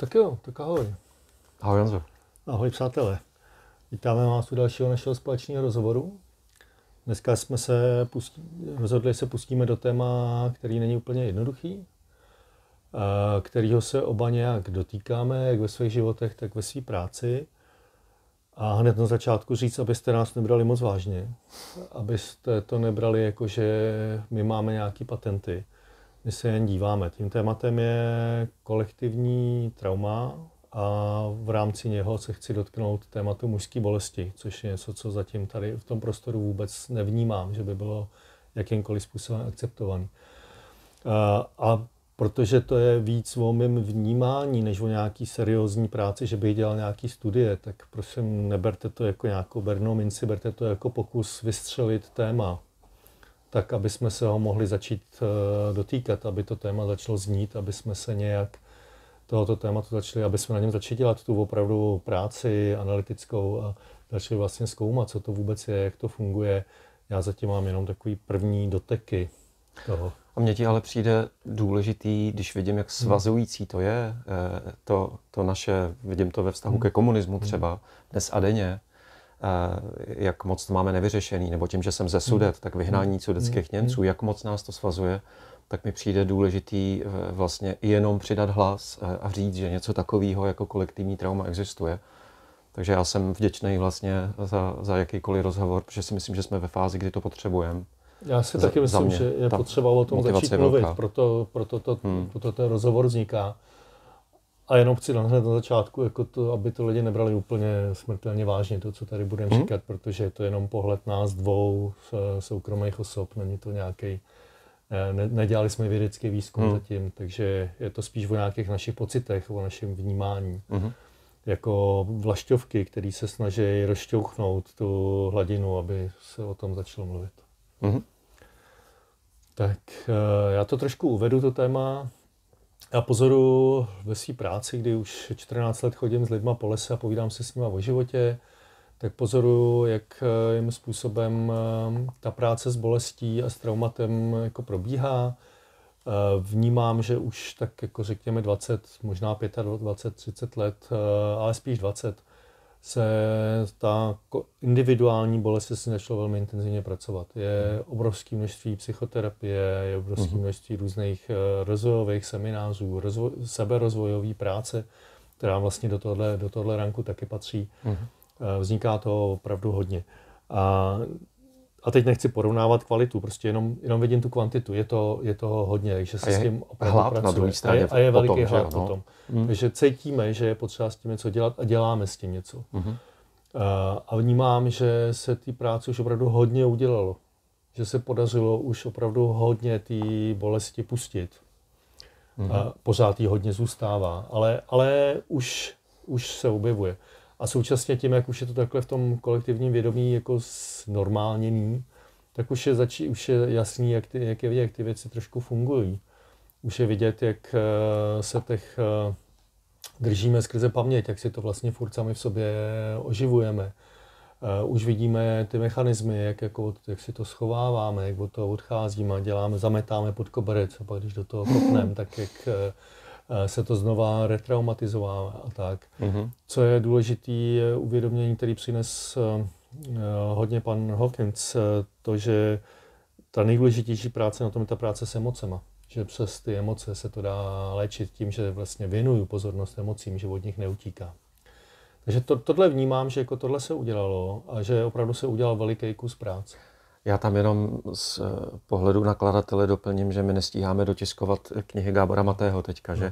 Tak jo, tak ahoj. Ahoj Janzo. Ahoj přátelé. Vítáme vás u dalšího našeho společného rozhovoru. Dneska jsme se pustí, rozhodli, se pustíme do téma, který není úplně jednoduchý, kterýho se oba nějak dotýkáme, jak ve svých životech, tak ve své práci. A hned na začátku říct, abyste nás nebrali moc vážně, abyste to nebrali jako, že my máme nějaké patenty my se jen díváme. Tím tématem je kolektivní trauma a v rámci něho se chci dotknout tématu mužské bolesti, což je něco, co zatím tady v tom prostoru vůbec nevnímám, že by bylo jakýmkoliv způsobem akceptovaný. A, a protože to je víc o mém vnímání, než o nějaký seriózní práci, že bych dělal nějaký studie, tak prosím, neberte to jako nějakou bernou minci, berte to jako pokus vystřelit téma, tak aby jsme se ho mohli začít eh, dotýkat, aby to téma začalo znít, aby jsme se nějak tohoto tématu začali, aby jsme na něm začali dělat tu opravdu práci analytickou a začali vlastně zkoumat, co to vůbec je, jak to funguje. Já zatím mám jenom takový první doteky toho. A mně ti ale přijde důležitý, když vidím, jak hmm. svazující to je, eh, to, to naše, vidím to ve vztahu hmm. ke komunismu hmm. třeba, dnes a denně, Eh, jak moc to máme nevyřešený, nebo tím, že jsem ze Sudet, hmm. tak vyhnání hmm. sudeckých hmm. Němců, jak moc nás to svazuje, tak mi přijde důležitý eh, vlastně jenom přidat hlas eh, a říct, že něco takového jako kolektivní trauma existuje. Takže já jsem vděčný vlastně za, za jakýkoliv rozhovor, protože si myslím, že jsme ve fázi, kdy to potřebujeme. Já si za, taky myslím, že je potřeba o tom začít mluvit, proto, proto, to, hmm. proto ten rozhovor vzniká. A jenom chci hned na začátku, jako to, aby to lidi nebrali úplně smrtelně vážně, to, co tady budeme hmm. říkat, protože je to jenom pohled nás dvou eh, soukromých osob, není to nějaký eh, ne, nedělali jsme vědecký výzkum hmm. zatím, takže je to spíš o nějakých našich pocitech, o našem vnímání. Hmm. Jako vlašťovky, které se snaží rozšťouchnout tu hladinu, aby se o tom začalo mluvit. Hmm. Tak eh, já to trošku uvedu, to téma. Já pozoru ve své práci, kdy už 14 let chodím s lidma po lese a povídám se s nimi o životě, tak pozoru, jak eh, jim způsobem eh, ta práce s bolestí a s traumatem jako probíhá. Eh, vnímám, že už tak jako řekněme 20, možná 25, 20, 30 let, ale spíš 20, se ta individuální bolest se začalo velmi intenzivně pracovat. Je mhm. obrovské množství psychoterapie, je obrovské mhm. množství různých eh, rozvojových seminářů, rozvo- seberozvojové práce, která vlastně do tohle, do tohle ranku taky patří. Mhm. Eh, vzniká to opravdu hodně. A a teď nechci porovnávat kvalitu, prostě jenom, jenom vidím tu kvantitu. Je to, je to hodně, že se s tím opravdu pracuje. Na druhé straně a je, a je potom, veliký hlad že, no. potom. Mm. cítíme, že je potřeba s tím něco dělat a děláme s tím něco. Mm-hmm. A, a vnímám, že se té práce už opravdu hodně udělalo. Že se podařilo už opravdu hodně té bolesti pustit. Mm-hmm. A pořád jí hodně zůstává, ale, ale už, už se objevuje. A současně tím, jak už je to takhle v tom kolektivním vědomí jako normálněný, tak už je, začí, už je jasný, jak, ty, jak, je vidět, jak ty věci trošku fungují. Už je vidět, jak eh, se těch eh, držíme skrze paměť, jak si to vlastně furt sami v sobě oživujeme. Eh, už vidíme ty mechanismy, jak, jako, jak si to schováváme, jak od toho odcházíme, děláme, zametáme pod koberec a pak když do toho kopneme, tak jak Eh, se to znova retraumatizovává a tak. Mm-hmm. Co je důležité, je uvědomění, který přines eh, hodně pan Hawkins, eh, to, že ta nejdůležitější práce na tom je ta práce s emocema. Že přes ty emoce se to dá léčit tím, že vlastně věnuju pozornost emocím, že od nich neutíká. Takže to, tohle vnímám, že jako tohle se udělalo a že opravdu se udělal veliký kus práce. Já tam jenom z eh, pohledu nakladatele doplním, že my nestíháme dotiskovat knihy Gábora Matého teďka, že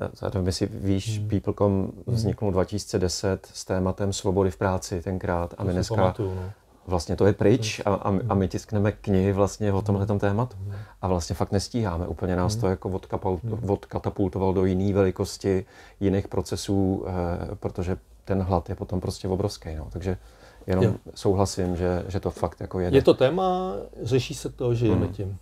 no. eh, Zároveň si víš, hmm. People.com hmm. vzniknul 2010 s tématem svobody v práci tenkrát a my dneska pamatuju, no. vlastně to je pryč a, a, a my tiskneme knihy vlastně o tomhle tématu hmm. a vlastně fakt nestíháme. Úplně nás hmm. to jako odkatapultoval do jiné velikosti, jiných procesů, eh, protože ten hlad je potom prostě obrovský. No. Takže Jenom jo. souhlasím, že, že to fakt jako je. Je to téma, řeší se to, žijeme hmm. tím.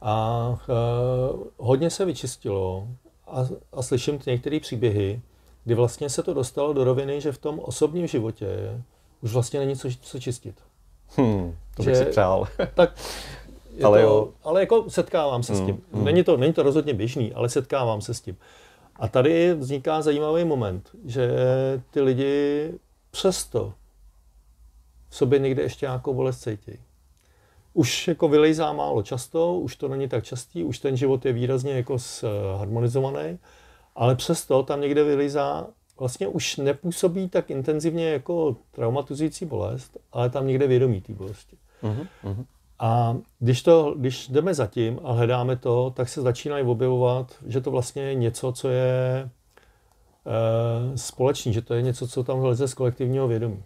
A uh, hodně se vyčistilo a, a slyším některé příběhy, kdy vlastně se to dostalo do roviny, že v tom osobním životě už vlastně není co, co čistit. Hmm, to že, bych si přál. tak je ale, to, jo. ale jako setkávám se hmm, s tím. Hmm. Není, to, není to rozhodně běžný, ale setkávám se s tím. A tady vzniká zajímavý moment, že ty lidi přesto, v sobě někde ještě nějakou bolest cítí. Už jako vylejzá málo často, už to není tak častý, už ten život je výrazně jako eh, harmonizovaný, ale přesto tam někde vylejzá, vlastně už nepůsobí tak intenzivně jako traumatizující bolest, ale tam někde vědomí té bolesti. Uh-huh, uh-huh. A když, to, když jdeme za tím a hledáme to, tak se začínají objevovat, že to vlastně je něco, co je e, společný, že to je něco, co tam vleze z kolektivního vědomí.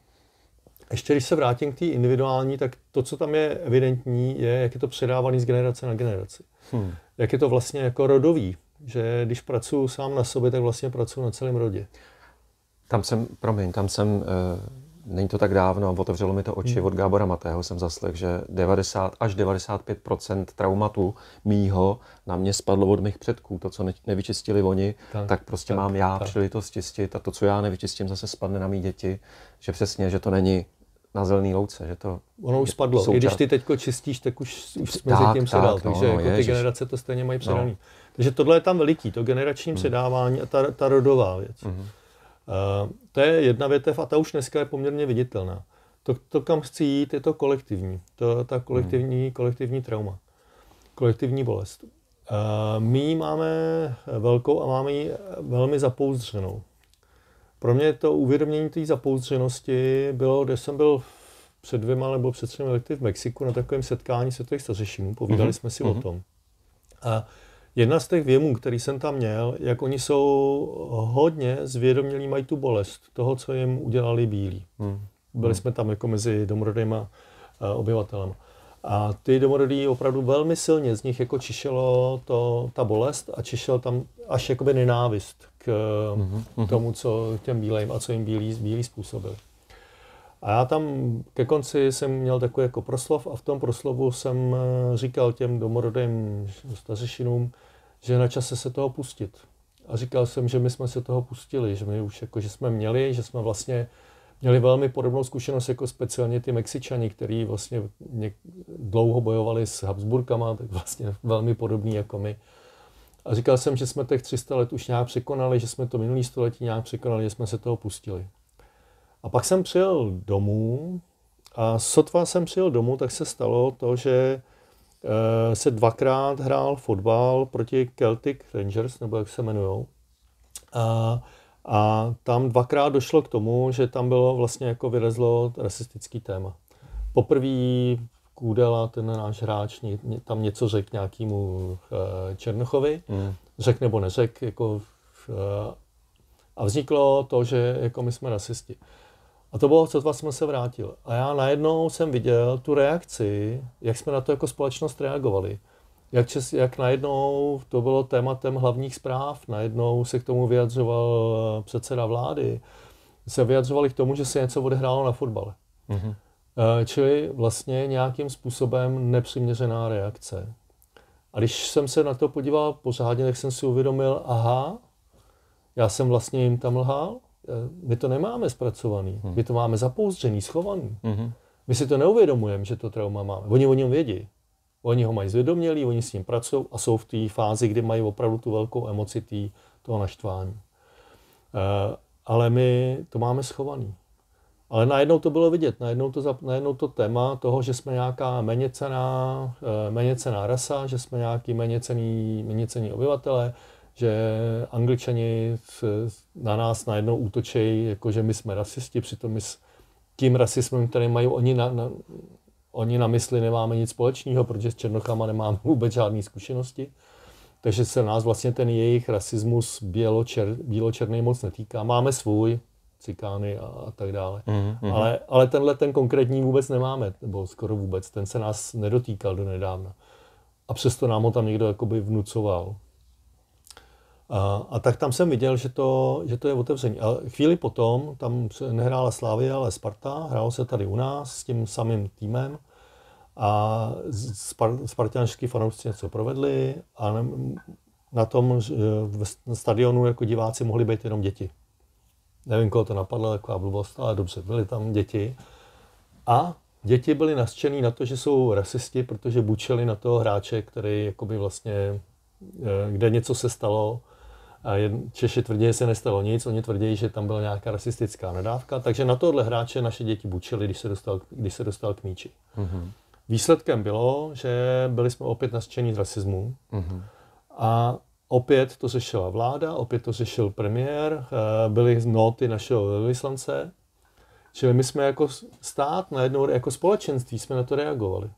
Ještě když se vrátím k té individuální, tak to, co tam je evidentní, je, jak je to předávané z generace na generaci. Hmm. Jak je to vlastně jako rodový, že když pracuji sám na sobě, tak vlastně pracuji na celém rodě. Tam jsem, promiň, tam jsem, e, není to tak dávno, otevřelo mi to oči, hmm. od Gábora Matého jsem zaslech, že 90 až 95 traumatu mýho na mě spadlo od mých předků. To, co ne, nevyčistili oni, tak, tak prostě tak, mám já tak. příležitost čistit a to, co já nevyčistím, zase spadne na mý děti. Že přesně, že to není na zelený louce, že to Ono už spadlo. Součást... I když ty teď čistíš, tak už, už mezi tak, tím se dal. No, Takže no, jako ty generace to stejně mají no. předaný. No. Takže tohle je tam veliký, to generační hmm. předávání a ta, ta rodová věc. Hmm. Uh, to je jedna větev a ta už dneska je poměrně viditelná. To, to kam chci jít, je to kolektivní. To ta kolektivní, hmm. kolektivní trauma. Kolektivní bolest. Uh, my ji máme velkou a máme ji velmi zapouzdřenou. Pro mě to uvědomění té zapouzřenosti bylo, když jsem byl před dvěma nebo před třemi lety v Mexiku na takovém setkání se těch stařešinů, povídali mm-hmm. jsme si mm-hmm. o mhm. tom. A jedna z těch věmů, který jsem tam měl, jak oni jsou hodně zvědomělí, mají tu bolest toho, co jim udělali bílí. Mm-hmm. Byli jsme tam jako mezi domorodýma eh, obyvatelem. A ty domorodí opravdu velmi silně z nich jako čišelo to, ta bolest a čišel tam až jakoby nenávist mm-hmm. tomu, co těm bílým a co jim bílí, bílí způsobil. A já tam ke konci jsem měl takový jako proslov a v tom proslovu jsem eh, říkal těm domorodým stařešinům, že je na čase se toho pustit. A říkal jsem, že my jsme se toho pustili, že my už jako, že jsme měli, že jsme vlastně měli velmi podobnou zkušenost jako speciálně ty Mexičani, kteří vlastně něk- dlouho bojovali s Habsburkama, tak vlastně velmi podobní jako my. A říkal jsem, že jsme těch 300 let už nějak překonali, že jsme to minulý století nějak překonali, že jsme se toho pustili. A pak jsem přijel domů a sotva jsem přijel domů, tak se stalo to, že eh, se dvakrát hrál fotbal proti Celtic Rangers, nebo jak se jmenují. A, a tam dvakrát došlo k tomu, že tam bylo vlastně jako vyrezlo rasistický téma. Poprvé Kůdela, ten náš hráč, tam něco řekl nějakému eh, Černochovi, mm. řekl nebo neřekl, jako, eh, a vzniklo to, že jako my jsme rasisti. A to bylo, co to jsme se vrátil. A já najednou jsem viděl tu reakci, jak jsme na to jako společnost reagovali. Jak, čes, jak najednou to bylo tématem hlavních zpráv, najednou se k tomu vyjadřoval eh, předseda vlády, se vyjadřovali k tomu, že se něco odehrálo na fotbale. Mm-hmm. Eh, čili vlastně nějakým způsobem nepřiměřená reakce. A když jsem se na to podíval pořádně, tak jsem si uvědomil, aha, já jsem vlastně jim tam lhal, eh, my to nemáme zpracovaný, hmm. my to máme zapouzdřený, schovaný. Hmm. My si to neuvědomujeme, že to trauma máme. Oni o něm vědí. Oni ho mají zvědomělý, oni s ním pracují a jsou v té fázi, kdy mají opravdu tu velkou emoci tý, toho naštvání. Eh, ale my to máme schovaný. Ale najednou to bylo vidět, najednou to, najednou to téma toho, že jsme nějaká méněcená, eh, méněcená rasa, že jsme nějaký méněcený, méněcený obyvatelé, že angličani na nás najednou útočejí, jako že my jsme rasisti, přitom my s tím rasismem, který mají oni na, na, oni na mysli, nemáme nic společného, protože s Černochama nemáme vůbec žádné zkušenosti. Takže se nás vlastně ten jejich rasismus bělo bílo-černý moc netýká. Máme svůj, cikány a, a tak dále. Mm-hmm. Ale, ale tenhle ten konkrétní vůbec nemáme, nebo skoro vůbec, ten se nás nedotýkal do nedávna. A přesto nám ho tam někdo jakoby vnucoval. A, a tak tam jsem viděl, že to, že to je otevření. A chvíli potom, tam nehrála Slávia, ale Sparta, hrálo se tady u nás s tím samým týmem a Spart- spartianští fanoušci něco provedli a na tom v stadionu jako diváci mohli být jenom děti. Nevím, koho to napadlo, taková blbost, ale dobře, byly tam děti. A děti byly nasčený na to, že jsou rasisti, protože bučeli na toho hráče, který jakoby vlastně, eh, kde něco se stalo, a Češi tvrdí, že se nestalo nic, oni tvrdí, že tam byla nějaká rasistická nadávka, takže na tohle hráče naše děti bučili, když se dostal, když se dostal k míči. Mm-hmm. Výsledkem bylo, že byli jsme opět nasčení z rasismu mm-hmm. a Opět to řešila vláda, opět to řešil premiér, eh, byly noty našeho vyslance. Čili my jsme jako stát, najednou jako společenství jsme na to reagovali.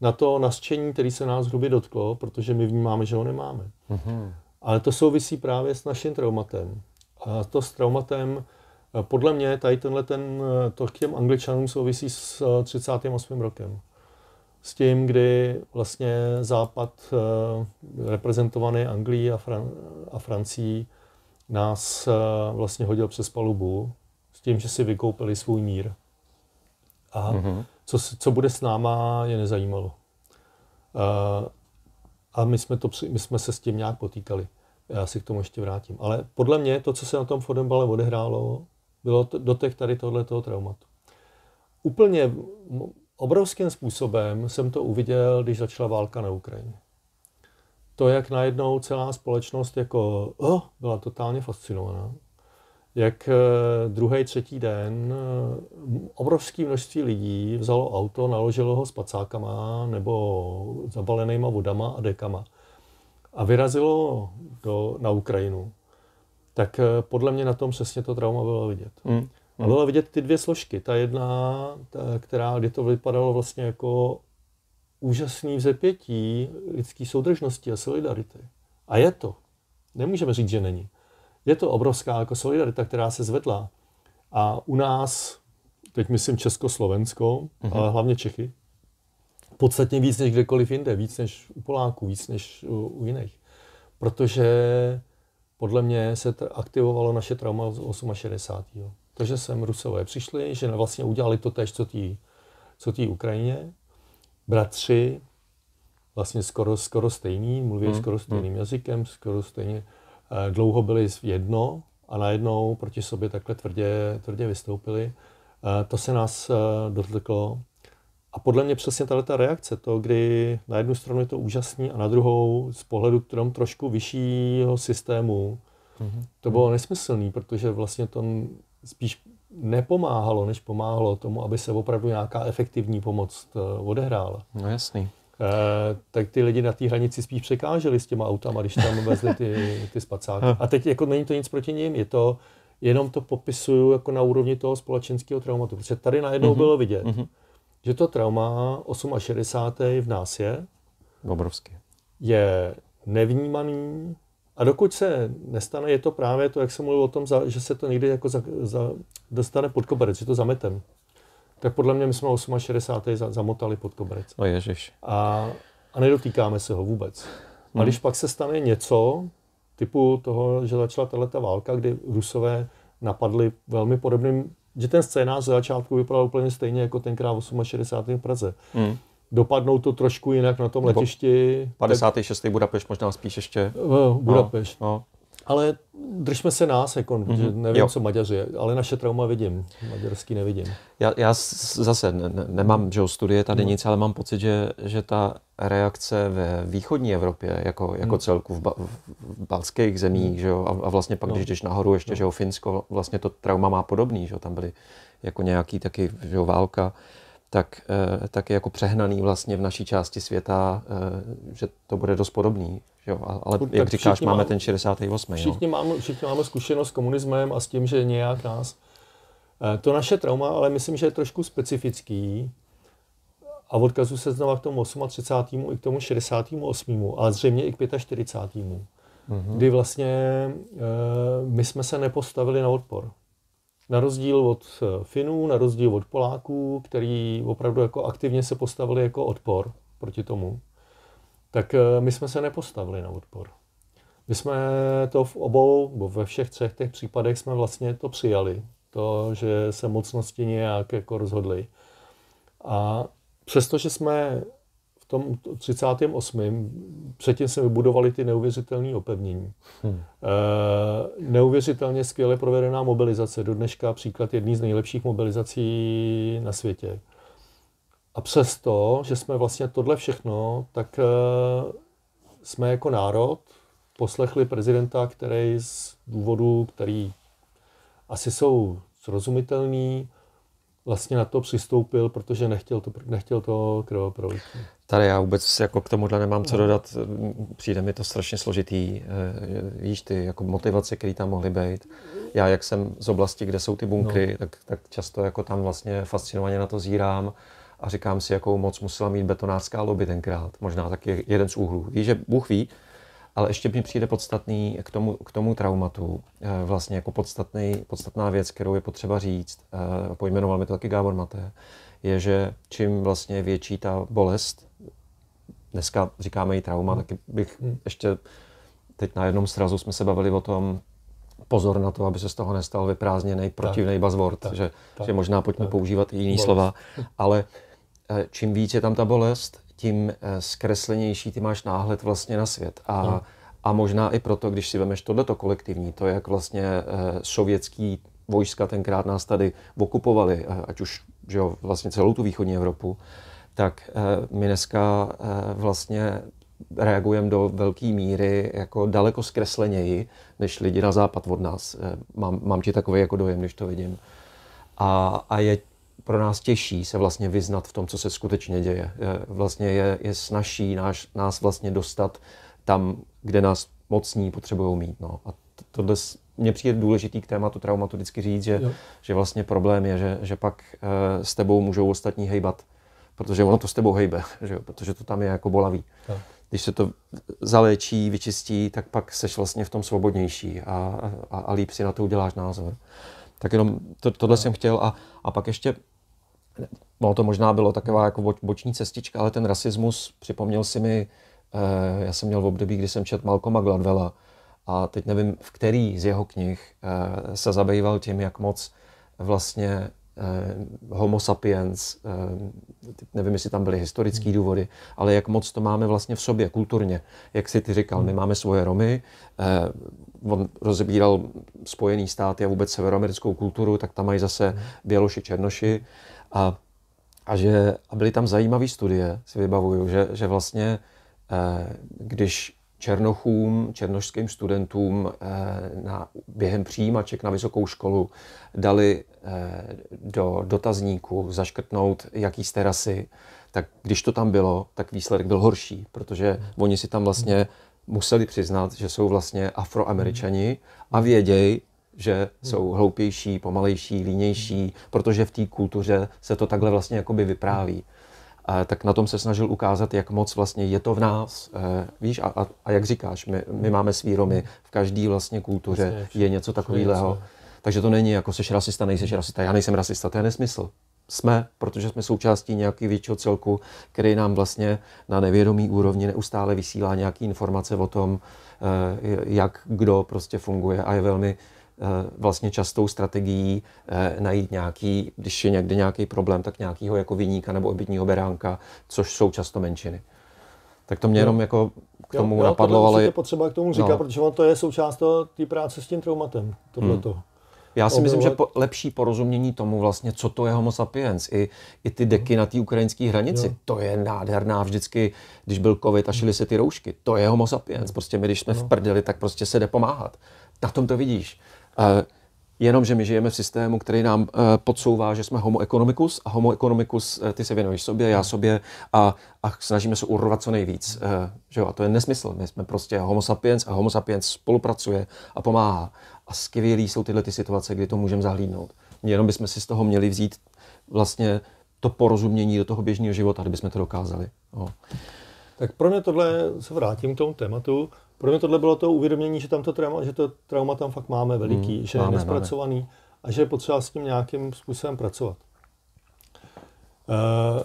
Na to nasčení, které se nás hrubě dotklo, protože my vnímáme, že ho nemáme. Mm-hmm. Ale to souvisí právě s naším traumatem. A to s traumatem, eh, podle mě, tady tenhle ten, eh, to k těm angličanům souvisí s 38. rokem s tím, kdy vlastně Západ eh, reprezentovaný Anglií a, Fran- a Francií nás eh, vlastně hodil přes palubu s tím, že si vykoupili svůj mír. A mm-hmm. co, co bude s náma, je nezajímalo. Eh, a my jsme, to, my jsme se s tím nějak potýkali. Já si k tomu ještě vrátím. Ale podle mě to, co se na tom fotbale odehrálo, bylo dotek tady tohoto traumatu. Úplně obrovským způsobem jsem to uviděl, když začala válka na Ukrajině. To, jak najednou celá společnost jako oh, byla totálně fascinovaná, jak eh, druhý, třetí den eh, obrovské množství lidí vzalo auto, naložilo ho s pacákama nebo zabalenýma vodama a dekama a vyrazilo do, na Ukrajinu, tak eh, podle mě na tom přesně to trauma bylo vidět. Hmm. A bylo vidět ty dvě složky. Ta jedna, ta, která, kdy to vypadalo vlastně jako úžasný vzepětí lidské soudržnosti a solidarity. A je to. Nemůžeme říct, že není. Je to obrovská jako solidarita, která se zvedla. A u nás, teď myslím Československo, mm-hmm. ale hlavně Čechy, podstatně víc než kdekoliv jinde, víc než u Poláků, víc než u, u jiných. Protože podle mě se aktivovalo naše trauma z 68. Takže sem Rusové přišli, že vlastně udělali to tež, co tý, co tý Ukrajině. Bratři, vlastně skoro, skoro stejný, mluví hmm. skoro hmm. stejným hmm. jazykem, skoro stejně. Eh, dlouho byli jedno a najednou proti sobě takhle tvrdě, tvrdě vystoupili. Eh, to se nás eh, dotklo. A podle mě přesně tahle ta reakce, to, kdy na jednu stranu je to úžasný a na druhou z pohledu kterém trošku vyššího systému, mm-hmm. to bylo nesmyslný, protože vlastně to spíš nepomáhalo, než pomáhalo tomu, aby se opravdu nějaká efektivní pomoc eh, odehrála. No jasný. E, tak ty lidi na té hranici spíš překáželi s těma autama, když tam vezli ty, ty spacáky. A teď jako není to nic proti ním, je to, jenom to popisuju jako na úrovni toho společenského traumatu, protože tady najednou mm-hmm. bylo vidět, mm-hmm. že to trauma 68. v nás je. Obrovský. Je nevnímaný, a dokud se nestane, je to právě to, jak jsem mluvil o tom, že se to někdy jako za, za, dostane pod koberec, že to zametem. Tak podle mě my jsme 68. zamotali pod koberec. O ježiš. A, a nedotýkáme se ho vůbec. Hmm. A když pak se stane něco, typu toho, že začala tato válka, kdy Rusové napadli velmi podobným, že ten scénář z začátku vypadal úplně stejně jako tenkrát 68. v Praze. Hmm dopadnou to trošku jinak na tom letišti. 56. Tak... Budapešť možná spíš ještě. Eh, Budapešť. No, no. Ale držme se nás, jako, mm-hmm. nevím, jo. co Maďaři, ale naše trauma vidím, maďarský nevidím. Já, já zase ne, ne, nemám že, studie tady no. nic, ale mám pocit, že, že ta reakce ve východní Evropě jako, jako no. celku v, ba, v balských zemích hmm. že jo, a, a vlastně pak, no. když jdeš nahoru ještě, no. že jo, Finsko, vlastně to trauma má podobný, že jo, tam byly jako nějaký taky že jo, válka, tak, eh, tak je jako přehnaný vlastně v naší části světa, eh, že to bude dost podobný. jo? Ale tak jak říkáš, máme, máme ten 68. No. Všichni, jo? Máme, všichni máme zkušenost s komunismem a s tím, že nějak nás. Eh, to naše trauma, ale myslím, že je trošku specifický a odkazu se znova k tomu 38. i k tomu 68. a zřejmě i k 45. Mm-hmm. Kdy vlastně my jsme se nepostavili na odpor. Na rozdíl od eh, Finů, na rozdíl od Poláků, který opravdu jako aktivně se postavili jako odpor proti tomu, tak eh, my jsme se nepostavili na odpor. My jsme to v obou, bo ve všech třech těch případech jsme vlastně to přijali. To, že se mocnosti nějak jako rozhodly. A přestože jsme tom 38. předtím se vybudovali ty neuvěřitelné opevnění. Hmm. E, neuvěřitelně skvěle provedená mobilizace, do dneška příklad jedný z nejlepších mobilizací na světě. A přesto, že jsme vlastně tohle všechno, tak e, jsme jako národ poslechli prezidenta, který z důvodů, který asi jsou srozumitelný, vlastně na to přistoupil, protože nechtěl to, nechtěl to krvoprolití. Tady já vůbec jako k tomuhle nemám co no. dodat. Přijde mi to strašně složitý. Eh, víš ty, jako motivace, které tam mohly být. Já, jak jsem z oblasti, kde jsou ty bunkry, no. tak, tak často jako tam vlastně fascinovaně na to zírám a říkám si, jakou moc musela mít betonářská lobby tenkrát. Možná taky jeden z úhlů. Víš, že Bůh ví, ale ještě mi přijde podstatný k tomu, k tomu traumatu, eh, vlastně jako podstatný, podstatná věc, kterou je potřeba říct. Eh, pojmenoval mi to taky Gábor Maté je, že čím vlastně větší ta bolest, dneska říkáme i trauma, hmm. taky bych hmm. ještě teď na jednom srazu jsme se bavili o tom, pozor na to, aby se z toho nestal vyprázdněný protivný buzzword, tak, že, tak, že možná pojďme tak, používat i jiný bolest. slova, ale eh, čím víc je tam ta bolest, tím eh, zkreslenější ty máš náhled vlastně na svět. A, hmm. a možná i proto, když si vemeš tohleto kolektivní, to, jak vlastně eh, sovětský vojska tenkrát nás tady okupovali, ať už že jo, vlastně celou tu východní Evropu, tak eh, my dneska eh, vlastně reagujeme do velké míry jako daleko zkresleněji, než lidi na západ od nás. Eh, mám, mám ti takový jako dojem, když to vidím. A, a je pro nás těžší se vlastně vyznat v tom, co se skutečně děje. Vlastně je, je snažší nás, nás vlastně dostat tam, kde nás mocní potřebují mít. No. A tohle mně přijde důležitý k tématu traumatu vždycky říct, že, že vlastně problém je, že, že pak eh, s tebou můžou ostatní hejbat, protože ono to s tebou hejbe, že jo? protože to tam je jako bolavý. Jo. Když se to zaléčí, vyčistí, tak pak seš vlastně v tom svobodnější a, a, a líp si na to uděláš názor. Tak jenom to, tohle jo. jsem chtěl a, a pak ještě No to možná bylo taková jako boční cestička, ale ten rasismus připomněl si mi, eh, já jsem měl v období, kdy jsem četl Malcolma Gladwella, a teď nevím, v který z jeho knih eh, se zabýval tím, jak moc eh, vlastně eh, Homo sapiens, teď nevím, jestli tam byly historické hmm. důvody, ale jak moc to máme vlastně v sobě kulturně. Jak si ty říkal, my hmm. máme svoje Romy, on rozebíral Spojený státy a vůbec severoamerickou kulturu, tak tam mají zase hmm. Běloši, Černoši a, a, že, a byly tam zajímavé studie, si vybavuju, že, že vlastně když Černochům, černošským studentům eh, na, během přijímaček na vysokou školu dali eh, do dotazníku zaškrtnout, jaký jste rasy, tak když to tam bylo, tak výsledek byl horší, protože oni si tam vlastně museli přiznat, že jsou vlastně afroameričani a vědějí, že jsou hloupější, pomalejší, línější, protože v té kultuře se to takhle vlastně jakoby vypráví. Eh, tak na tom se snažil ukázat, jak moc vlastně je to v nás. Eh, víš, a, a, a jak říkáš, my, my máme Romy, v každé vlastně kultuře je něco takového. Takže to není jako seš rasista, nejseš rasista, já nejsem rasista, to je nesmysl. Jsme, protože jsme součástí nějaký většího celku, který nám vlastně na nevědomý úrovni neustále vysílá nějaké informace o tom, eh, jak kdo prostě funguje a je velmi Eh, vlastně častou strategií eh, najít nějaký, když je někde nějaký problém, tak nějakého jako vyníka nebo obytního beránka, což jsou často menšiny. Tak to mě jenom jako k tomu jo, jo, napadlo, ale... Je potřeba k tomu říkat, no. protože on to je součást té práce s tím traumatem, tohleto. Hmm. Já si myslím, že po, lepší porozumění tomu vlastně, co to je homo sapiens, i, i ty hmm. deky na té ukrajinské hranici, jo. to je nádherná vždycky, když byl covid a šily se ty roušky, to je homo sapiens, hmm. prostě my když jsme jo. v no. prdeli, tak prostě se jde pomáhat. Na tom to vidíš. Jenomže my žijeme v systému, který nám eh, podsouvá, že jsme homo economicus a homo economicus eh, ty se věnuješ sobě, já sobě a, a snažíme se urvat co nejvíc. Eh, že jo? A to je nesmysl. My jsme prostě homo sapiens a homo sapiens spolupracuje a pomáhá. A skvělý jsou tyhle ty situace, kdy to můžeme zahlídnout. Jenom bychom si z toho měli vzít vlastně to porozumění do toho běžného života, kdybychom to dokázali. Jo. No. Tak pro mě tohle, se vrátím k tomu tématu, pro mě tohle bylo to uvědomění, že, tam to trauma, že to trauma tam fakt máme veliký, hmm, že máme, je nespracovaný máme. a že je potřeba s tím nějakým způsobem pracovat. Uh,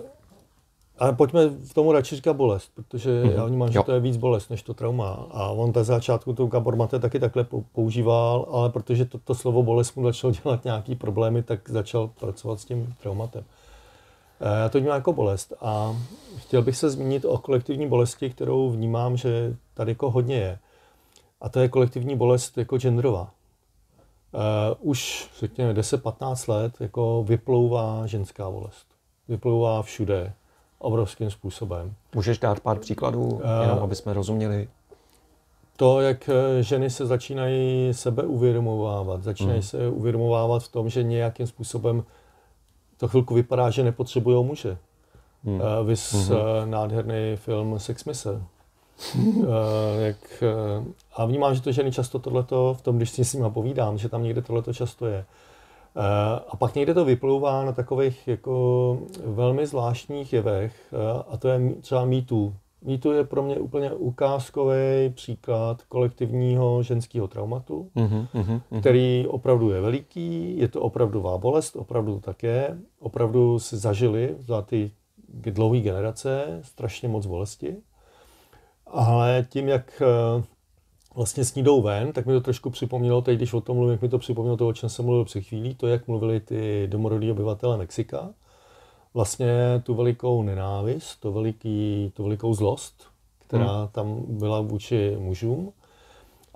ale pojďme v tomu radši říkat bolest, protože mm-hmm. já mhm, vnímám, že jo. to je víc bolest než to trauma. A on ta začátku to Gabor Mate taky takhle používal, ale protože to, to slovo bolest mu začalo dělat nějaký problémy, tak začal pracovat s tím traumatem. Eh, já to vnímám jako bolest a chtěl bych se zmínit o kolektivní bolesti, kterou vnímám, že tady jako hodně je. A to je kolektivní bolest jako genderová. Eh, už řekněme 10-15 let jako vyplouvá ženská bolest. Vyplouvá všude obrovským způsobem. Můžeš dát pár příkladů, eh, jenom aby jsme rozuměli? To, jak ženy se začínají sebe uvědomovávat, začínají hmm. se uvědomovávat v tom, že nějakým způsobem to chvilku vypadá, že nepotřebují muže. Hmm. Uh, vys hmm. uh, nádherný film Sex Mise. uh, eh, jak, uh, a vnímám, že to ženy často tohleto, v tom, když si s nima povídám, že tam někde tohleto často je. Uh, a pak někde to vyplouvá na takových jako velmi zvláštních jevech, uh, a to je třeba mýtů. Mýtu je pro mě úplně ukázkový příklad kolektivního ženského traumatu, mm-hmm. který opravdu je veliký, je to opravdová bolest, opravdu také, opravdu si zažili za ty dlouhé generace strašně moc bolesti, ale tím, jak eh, vlastně s ní jdou ven, tak mi to trošku připomnělo, teď když o tom mluvím, jak mi to připomnělo to, o čem jsem mluvil před chvílí, to, jak mluvili ty domorodí obyvatele Mexika, vlastně tu velikou nenávist, to, veliký, to velikou zlost, která hmm. tam byla vůči mužům.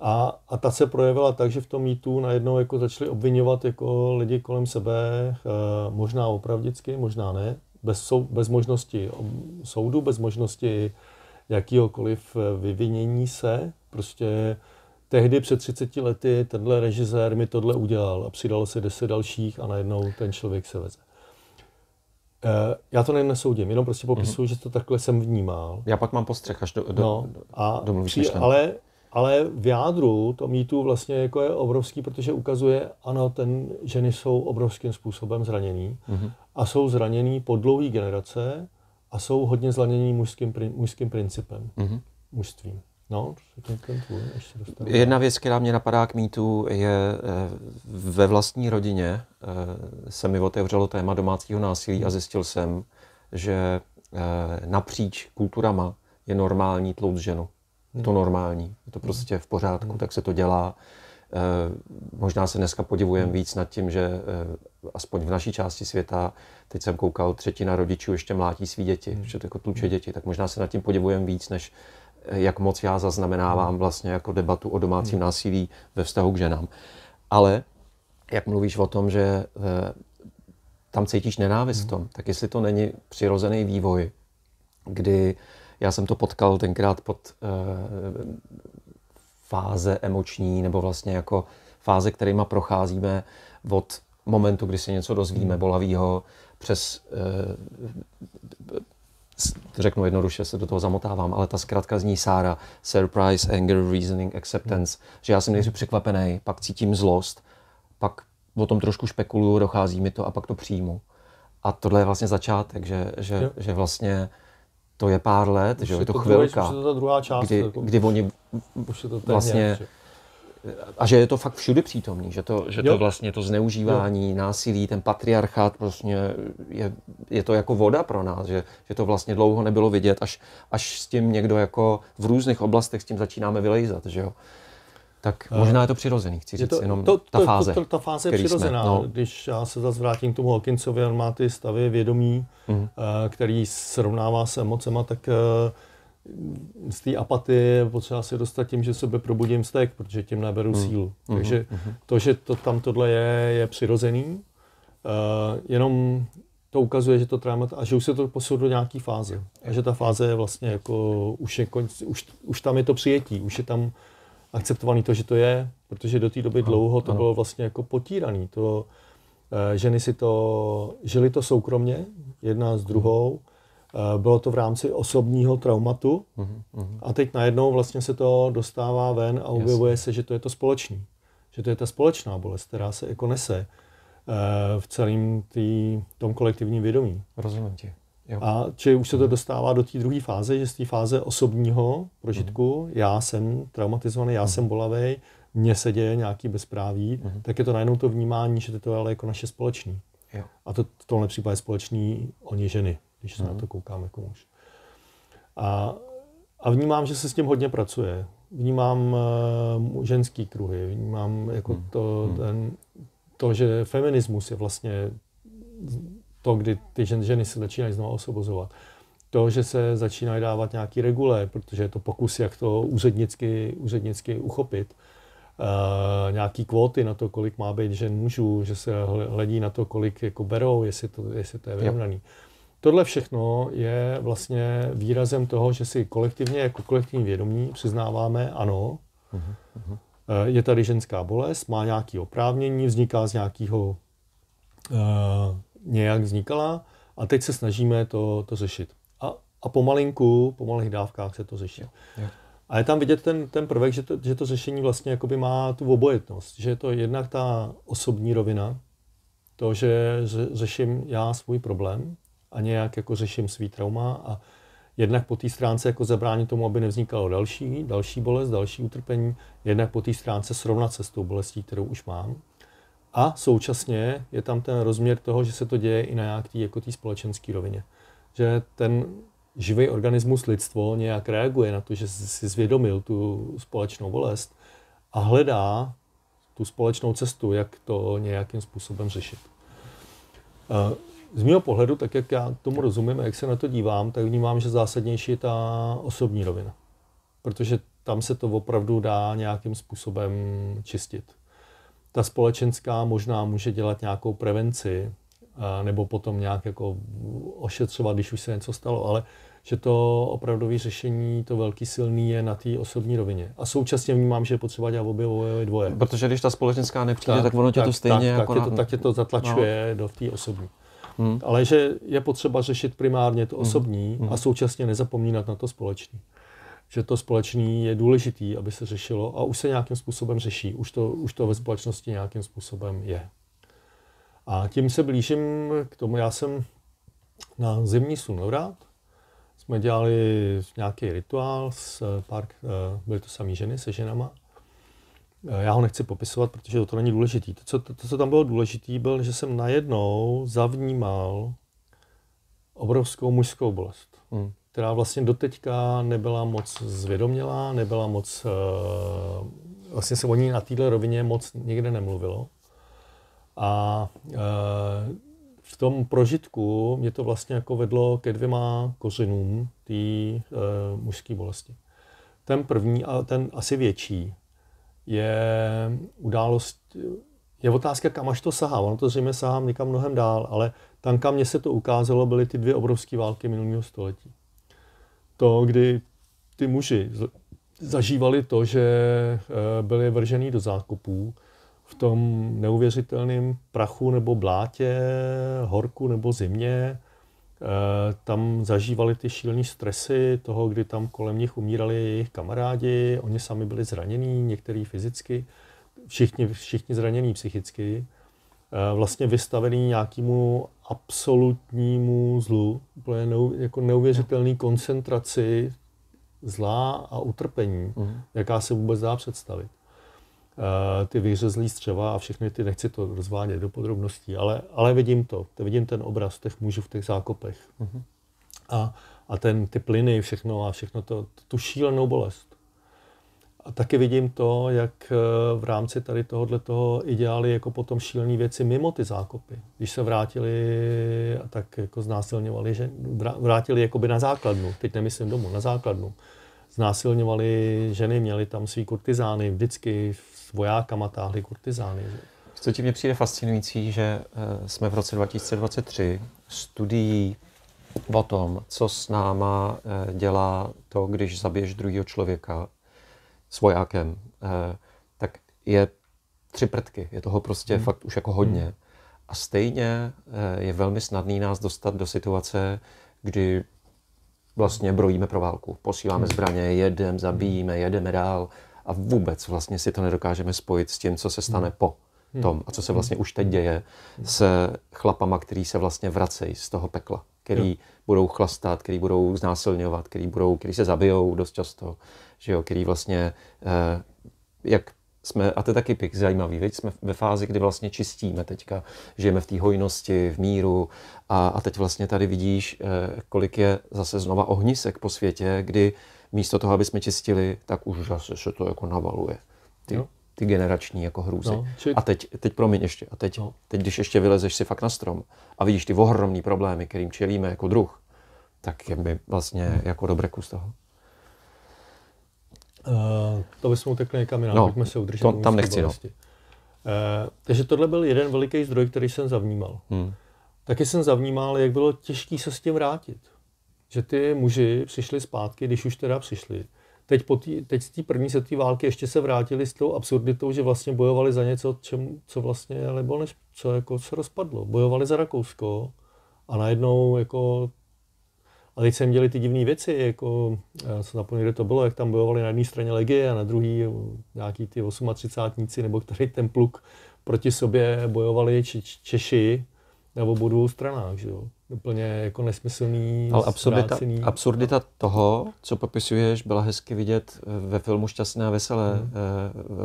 A, a ta se projevila tak, že v tom mítu najednou jako začali obvinovat jako lidi kolem sebe, eh, možná opravdicky, možná ne, bez, sou, bez možnosti soudu, bez možnosti jakýhokoliv eh, vyvinění se. Prostě tehdy před 30 lety tenhle režisér mi tohle udělal a přidalo se 10 dalších a najednou ten člověk se veze. Eh, já to nesoudím, jenom prostě mhm. popisuju, mm-hmm. že to takhle jsem vnímal. Já pak mám postřeh, až do, do, no, a do při, ale, ale v jádru to mýtu vlastně jako je obrovský, protože ukazuje, ano, ten ženy jsou obrovským způsobem zraněný mm-hmm. a jsou zraněný po dlouhý generace a jsou hodně zraněný mužským, mužským principem, mm-hmm. mužstvím. No, ten, tvůj, se Jedna věc, která mě napadá k mýtu, je eh, ve vlastní rodině eh, se mi otevřelo téma domácího násilí a zjistil jsem, že eh, napříč kulturama je normální tlout ženu. Je to hmm. normální, je to hmm. prostě v pořádku, hmm. tak se to dělá. Možná se dneska podivujeme víc nad tím, že aspoň v naší části světa, teď jsem koukal, třetina rodičů ještě mlátí svý děti, to jako tluče děti, tak možná se nad tím podivujeme víc, než jak moc já zaznamenávám vlastně jako debatu o domácím hmm. násilí ve vztahu k ženám. Ale jak mluvíš o tom, že eh, tam cítíš nenávist v hmm. tom, tak jestli to není přirozený vývoj, kdy já jsem to potkal tenkrát pod eh, fáze emoční nebo vlastně jako fáze, kterýma procházíme od momentu, kdy se něco dozvíme hmm. bolavýho, přes eh, řeknu jednoduše, se do toho zamotávám, ale ta zkrátka zní Sára, surprise, anger, reasoning, acceptance, mm. že já jsem nejdřív překvapený, pak cítím zlost, pak o tom trošku špekuluju, dochází mi to a pak to přijmu. A tohle je vlastně začátek, že, že, že vlastně to je pár let, už že je to chvilka, druhá, už je to ta druhá část, kdy, jako, kdy oni už je to vlastně... Nějak, a že je to fakt všude přítomný, že to, že to vlastně to zneužívání, jo. násilí, ten patriarchát prostě je, je to jako voda pro nás, že, že to vlastně dlouho nebylo vidět, až, až s tím někdo jako v různých oblastech s tím začínáme vylejzat, že jo. Tak eh, možná je to přirozený, chci říct, je to, jenom to, to, ta fáze. To, to, ta fáze je přirozená. Jsme, no. Když já se zase vrátím k tomu Hawkinsovi, on má ty stavy vědomí, mm. hmm který srovnává se, emocema, tak uh, z té apatie potřeba se dostat tím, že sebe probudím vztek, protože tím naberu hmm. sílu. Mhm. Takže hmm. to, že to tam tohle je, je přirozený. Uh, jenom to ukazuje, že to trauma, a že už se to posunulo do nějaký fáze. A že ta fáze je vlastně jako, už, je konc, už, už tam je to přijetí, už je tam akceptovaný to, že to je, protože do té doby dlouho to bylo vlastně jako potíraný. To, eh, ženy si to, žili to soukromně, jedna s druhou, Eh, bylo to v rámci osobního traumatu mm-hmm. a teď najednou vlastně se to dostává ven a objevuje Jasně. se, že to je to společný. Že to je ta společná bolest, která se jako nese eh, v celém tý, tom kolektivním vědomí. Rozumím ti. Jo. A či už se to mhm. dostává do té druhé fáze, že z té fáze osobního prožitku, mm-hmm. já jsem traumatizovaný, já mm-hmm. jsem bolavý, mně se děje nějaký bezpráví, mm-hmm. tak je to najednou to vnímání, že to je ale jako naše společný. Jo. A to v tomhle případě společný oni ženy když se hmm. na mhm. to koukám jako muž. A, a vnímám, že se s tím hodně pracuje. Vnímám uh, ženský kruhy, vnímám jako hmm. to, mhm. ten, to, že feminismus je vlastně to, kdy ty žen, ženy se začínají znovu osvobozovat. To, že se začínají dávat nějaký regule, protože je to pokus, jak to úřednicky, úřednicky uchopit. Uh, nějaký kvóty na to, kolik má být žen mužů, že se hledí na to, kolik jako berou, jestli to, jestli to je vyrovnaný. Yep. Tohle všechno je vlastně výrazem toho, že si kolektivně jako kolektivní vědomí přiznáváme, ano, uh-huh. je tady ženská bolest, má nějaké oprávnění, vzniká z nějakého, uh, nějak vznikala a teď se snažíme to, to řešit. A, a pomalinku, po malých dávkách se to řeší. Yeah. A je tam vidět ten, ten prvek, že to, že to řešení vlastně jakoby má tu obojetnost, že je to jednak ta osobní rovina, to, že řeším já svůj problém, a nějak jako řeším svý trauma a jednak po té stránce jako zabránit tomu, aby nevznikalo další, další bolest, další utrpení, jednak po té stránce srovnat se s tou bolestí, kterou už mám. A současně je tam ten rozměr toho, že se to děje i na nějaké jako té společenské rovině. Že ten živý organismus lidstvo nějak reaguje na to, že si zvědomil tu společnou bolest a hledá tu společnou cestu, jak to nějakým způsobem řešit. Eh, z mého pohledu, tak jak já tomu rozumím a jak se na to dívám, tak vnímám, že zásadnější je ta osobní rovina. Protože tam se to opravdu dá nějakým způsobem čistit. Ta společenská možná může dělat nějakou prevenci, eh, nebo potom nějak jako ošetřovat, když už se něco stalo, ale že to opravdové řešení, to velký silný je na té osobní rovině. A současně vnímám, že je potřeba dělat obě dvoje. Protože když ta společenská nepřijde, tak, tak ono tě tak, to stejně tak, jako tak, na... tě to, tak tě to zatlačuje no. do té osobní. Hmm. Ale že je potřeba řešit primárně to hmm. osobní hmm. a současně nezapomínat na to společný. Že to společný je důležitý, aby se řešilo a už se nějakým způsobem řeší. Už to, už to ve společnosti nějakým způsobem je. A tím se blížím k tomu, já jsem na zimní sunovrát. jsme dělali nějaký rituál s pár, eh, byly to samý ženy se ženama, Eh, já ho nechci popisovat, protože to není důležitý. To, co, to, to, co tam bylo důležitý, byl, že jsem najednou zavnímal obrovskou mužskou bolest, hmm. která vlastně doteďka nebyla moc zvědomělá, nebyla moc... Eh, vlastně se o ní na této rovině moc nikde nemluvilo. A eh, v tom prožitku mě to vlastně jako vedlo ke dvěma kořenům té mužské bolesti. Ten první a ten asi větší je událost, je otázka, kam až to sahá. Ono to zřejmě sahá někam mnohem dál, ale tam, kam mně se to ukázalo, byly ty dvě obrovské války minulého století. To, kdy ty muži zažívali to, že eh, byli vržený do zákopů v tom neuvěřitelném prachu nebo blátě, horku nebo zimě, Eh, tam zažívali ty šílené stresy toho, kdy tam kolem nich umírali jejich kamarádi, oni sami byli zranění, některý fyzicky, všichni, všichni zranění psychicky, eh, vlastně vystavený nějakému absolutnímu zlu, úplně neu, jako neuvěřitelný koncentraci zlá a utrpení, uh-huh. jaká se vůbec dá představit. Eh, ty vyřezlý střeva a všechny ty, nechci to rozvádět do podrobností, ale, ale vidím to, vidím ten obraz těch mužů v těch zákopech. Mm-hmm. A, a ten, ty plyny, všechno a všechno to, tu šílenou bolest. A taky vidím to, jak eh, v rámci tady tohohle toho i dělali jako potom šílené věci mimo ty zákopy. Když se vrátili, tak jako znásilňovali, že vrátili jakoby na základnu, teď nemyslím domů, na základnu. Znásilňovali ženy, měli tam svý kurtizány vždycky v vojákama táhli kurtizány. Co ti mě přijde fascinující, že eh, jsme v roce 2023 studií o tom, co s náma eh, dělá to, když zabiješ druhého člověka s vojákem, eh, tak je tři prtky. Je toho prostě hmm. fakt už jako hodně. Hmm. A stejně je velmi snadný nás dostat do situace, kdy vlastně brojíme pro válku. Posíláme hmm. zbraně, jedeme, zabijíme, jedeme dál a vůbec vlastně si to nedokážeme spojit s tím, co se stane hmm. po hmm. tom a co se hmm. vlastně už teď děje s chlapama, který se vlastně vracejí z toho pekla, který jo. budou chlastat, který budou znásilňovat, který, budou, který se zabijou dost často, že jo, který vlastně, eh, jak jsme, a to je taky pěk zajímavý, veď? jsme ve fázi, kdy vlastně čistíme teďka, žijeme v té hojnosti, v míru a, a teď vlastně tady vidíš, eh, kolik je zase znova ohnisek po světě, kdy eh, místo toho, aby jsme čistili, tak už zase se to jako navaluje. Ty, ty generační jako hrůzy. No, či... A teď, teď promiň ještě, a teď, no. teď, když ještě vylezeš si fakt na strom a vidíš ty ohromné problémy, kterým čelíme jako druh, tak je mi vlastně jako dobré kus toho. Uh, to bychom utekli někam jinam, no, pojďme se udržet. To, tam nechci, no. Uh, takže tohle byl jeden veliký zdroj, který jsem zavnímal. Hmm. Taky jsem zavnímal, jak bylo těžké se s tím vrátit že ty muži přišli zpátky, když už teda přišli. Teď, po tý, teď z té první světové války ještě se vrátili s tou absurditou, že vlastně bojovali za něco, čem, co vlastně nebo než co jako se rozpadlo. Bojovali za Rakousko a najednou jako a teď jim děli ty divné věci, jako, co se kde to bylo, jak tam bojovali na jedné straně legie a na druhé nějaký ty 38 nebo který ten pluk proti sobě bojovali Češi nebo obou dvou stranách. Že jo úplně jako nesmyslný, Ale absurdita, absurdita no. toho, co popisuješ, byla hezky vidět eh, ve filmu Šťastné a veselé hmm.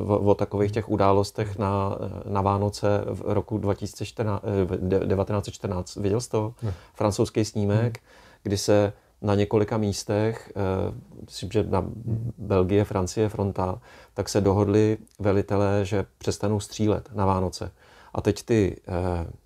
o, o takových těch událostech na, eh, na Vánoce v roku 1914. Viděl jsi to? Ne. Francouzský snímek, mhm. kdy se na několika místech, myslím, že na Belgie, Francie, fronta, tak se dohodli velitelé, že přestanou střílet na Vánoce. A teď ty,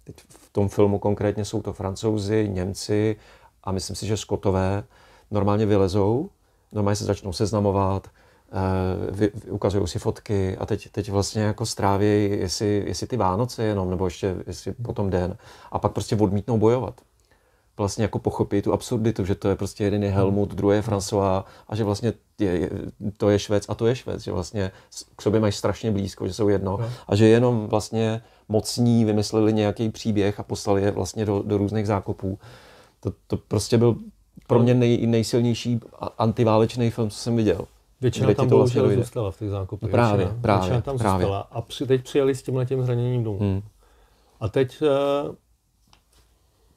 teď tom filmu konkrétně jsou to francouzi, Němci a myslím si, že Skotové normálně vylezou, normálně se začnou seznamovat, eh, vy, ukazují si fotky a teď, teď vlastně jako stráví, jestli, jestli ty Vánoce jenom, nebo ještě jestli potom den. A pak prostě odmítnou bojovat vlastně jako pochopí tu absurditu, že to je prostě jeden je Helmut, druhý je François a že vlastně je, to je Švec a to je Švec, že vlastně k sobě mají strašně blízko, že jsou jedno no. a že jenom vlastně mocní vymysleli nějaký příběh a poslali je vlastně do, do různých zákopů. To, to prostě byl pro mě nej, nejsilnější antiválečný film, co jsem viděl. Většina Kde tam vlastně bohužel vlastně zůstala v těch zákopech. No právě, většina, právě, většina tam právě. zůstala a při, teď přijeli s tímhle tím zraněním domů. Hmm. A teď eh,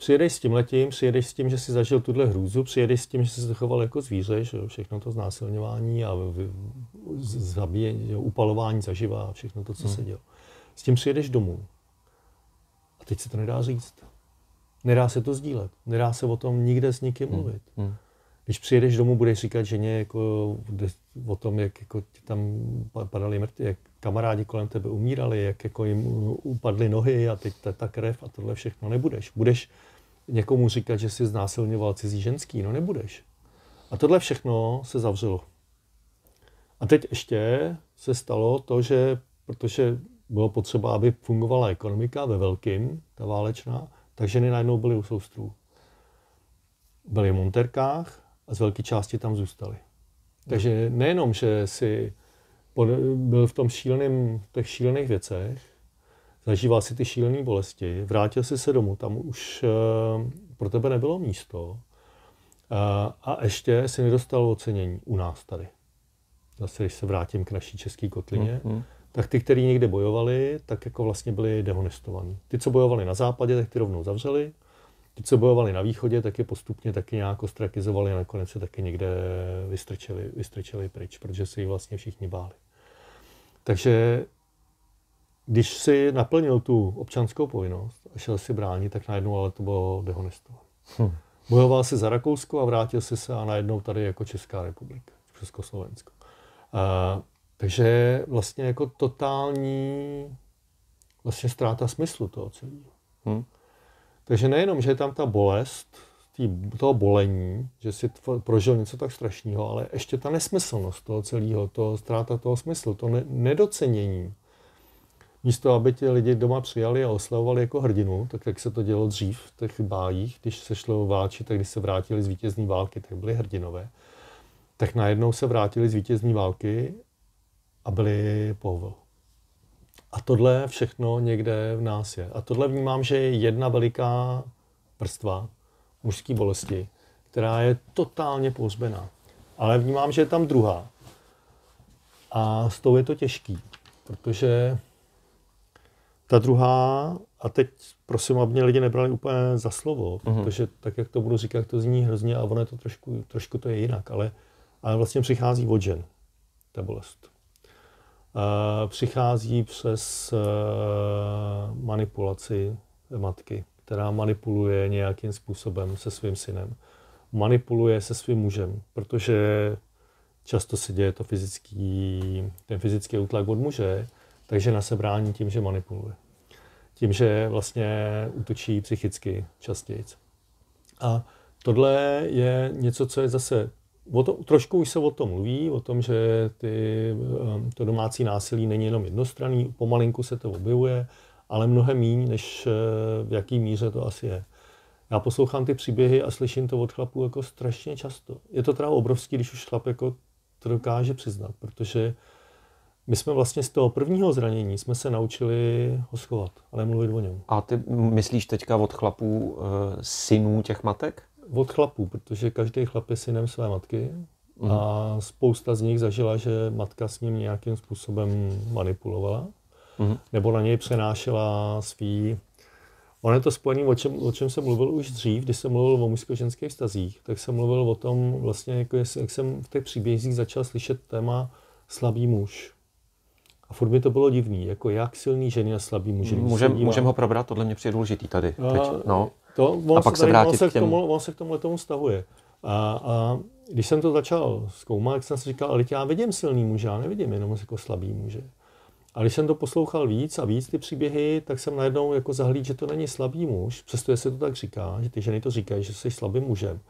přijedeš s tím letím, přijedeš s tím, že si zažil tuhle hrůzu, přijedeš s tím, že jsi se choval jako zvíře, že všechno to znásilňování a zabíjení, upalování zaživa a všechno to, co hmm. se dělo. S tím přijedeš domů. A teď se to nedá říct. Nedá se to sdílet. Nedá se o tom nikde s nikým hmm. mluvit. Hmm. Hmm. Když přijedeš domů, budeš říkat ženě jako o tom, jak jako tam padaly mrtví, jak kamarádi kolem tebe umírali, jak jako jim upadly nohy a teď ta, ta krev a tohle všechno nebudeš. Budeš někomu říkat, že si znásilňoval cizí ženský. No nebudeš. A tohle všechno se zavřelo. A teď ještě se stalo to, že protože bylo potřeba, aby fungovala ekonomika ve velkým, ta válečná, tak ženy najednou byly u soustrů. Byly v monterkách a z velké části tam zůstaly. Takže nejenom, že si byl v tom šíleném, těch šílených věcech, zažívá si ty šílené bolesti, vrátil si se domů, tam už eh, pro tebe nebylo místo eh, a ještě si nedostal ocenění u nás tady. Zase, když se vrátím k naší české kotlině, mm-hmm. tak ty, kteří někde bojovali, tak jako vlastně byli dehonestovaní. Ty, co bojovali na západě, tak ty rovnou zavřeli. Ty, co bojovali na východě, tak je postupně taky nějak ostrakizovali a nakonec se taky někde vystrčili, vystrčili pryč, protože se jich vlastně všichni báli. Takže když si naplnil tu občanskou povinnost a šel si bránit, tak najednou ale to bylo dehonestováno. Hm. Bojoval si za Rakousko a vrátil si se a najednou tady jako Česká republika, Československo. A, takže vlastně jako totální vlastně ztráta smyslu toho celého. Hm. Takže nejenom, že je tam ta bolest, tý, toho bolení, že si tvo, prožil něco tak strašného, ale ještě ta nesmyslnost toho celého, to ztráta toho smyslu, to ne, nedocenění místo aby ti lidi doma přijali a oslavovali jako hrdinu, tak jak se to dělo dřív v těch bájích, když se šlo válčit tak když se vrátili z vítězní války, tak byli hrdinové, tak najednou se vrátili z vítězní války a byli povol. A tohle všechno někde v nás je. A tohle vnímám, že je jedna veliká vrstva mužské bolesti, která je totálně pozbená. Ale vnímám, že je tam druhá. A s tou je to těžký, protože ta druhá, a teď prosím, aby mě lidi nebrali úplně za slovo, mhm. protože tak, jak to budu říkat, to zní hrozně a ono je to trošku, trošku to je jinak, ale, ale vlastně přichází od žen, ta bolest. Uh, přichází přes uh, manipulaci matky, která manipuluje nějakým způsobem se svým synem. Manipuluje se svým mužem, protože často se děje to fyzický, ten fyzický útlak od muže, takže na sebrání tím, že manipuluje tím, že vlastně útočí psychicky častěji. A tohle je něco, co je zase O to, trošku už se o tom mluví, o tom, že ty, um, to domácí násilí není jenom jednostranný, pomalinku se to objevuje, ale mnohem míň, než eh, v jaký míře to asi je. Já poslouchám ty příběhy a slyším to od chlapů jako strašně často. Je to teda obrovský, když už chlap jako to dokáže přiznat, protože my jsme vlastně z toho prvního zranění jsme se naučili ho schovat a nemluvit o něm. A ty myslíš teďka od chlapů e, synů těch matek? Od chlapů, protože každý chlap je synem své matky mm. a mhm. spousta z nich zažila, že matka s ním nějakým způsobem manipulovala mm. nebo na něj přenášela svý... Ono je to spojené, o čem, o čem jsem mluvil už dřív, když jsem mluvil o mužsko-ženských vztazích, tak jsem mluvil o tom, vlastně, jako jak jsem v těch příbězích začal slyšet téma slabý muž a furt mi to bylo divný, jako jak silný ženy a slabý muži. Můžeme můžem ho probrat, tohle mě přijde důležitý tady. Teď. No. To, on a pak se, tady, vrátit on se k, těm... k tomu, On se k tomu tomu stahuje. A, a když jsem to začal zkoumat, tak jsem si říkal, ale já vidím silný muže, já nevidím jenom jako slabý muže. A když jsem to poslouchal víc a víc ty příběhy, tak jsem najednou jako zahlíd, že to není slabý muž, přestože se to tak říká, že ty ženy to říkají, že jsi slabým mužem.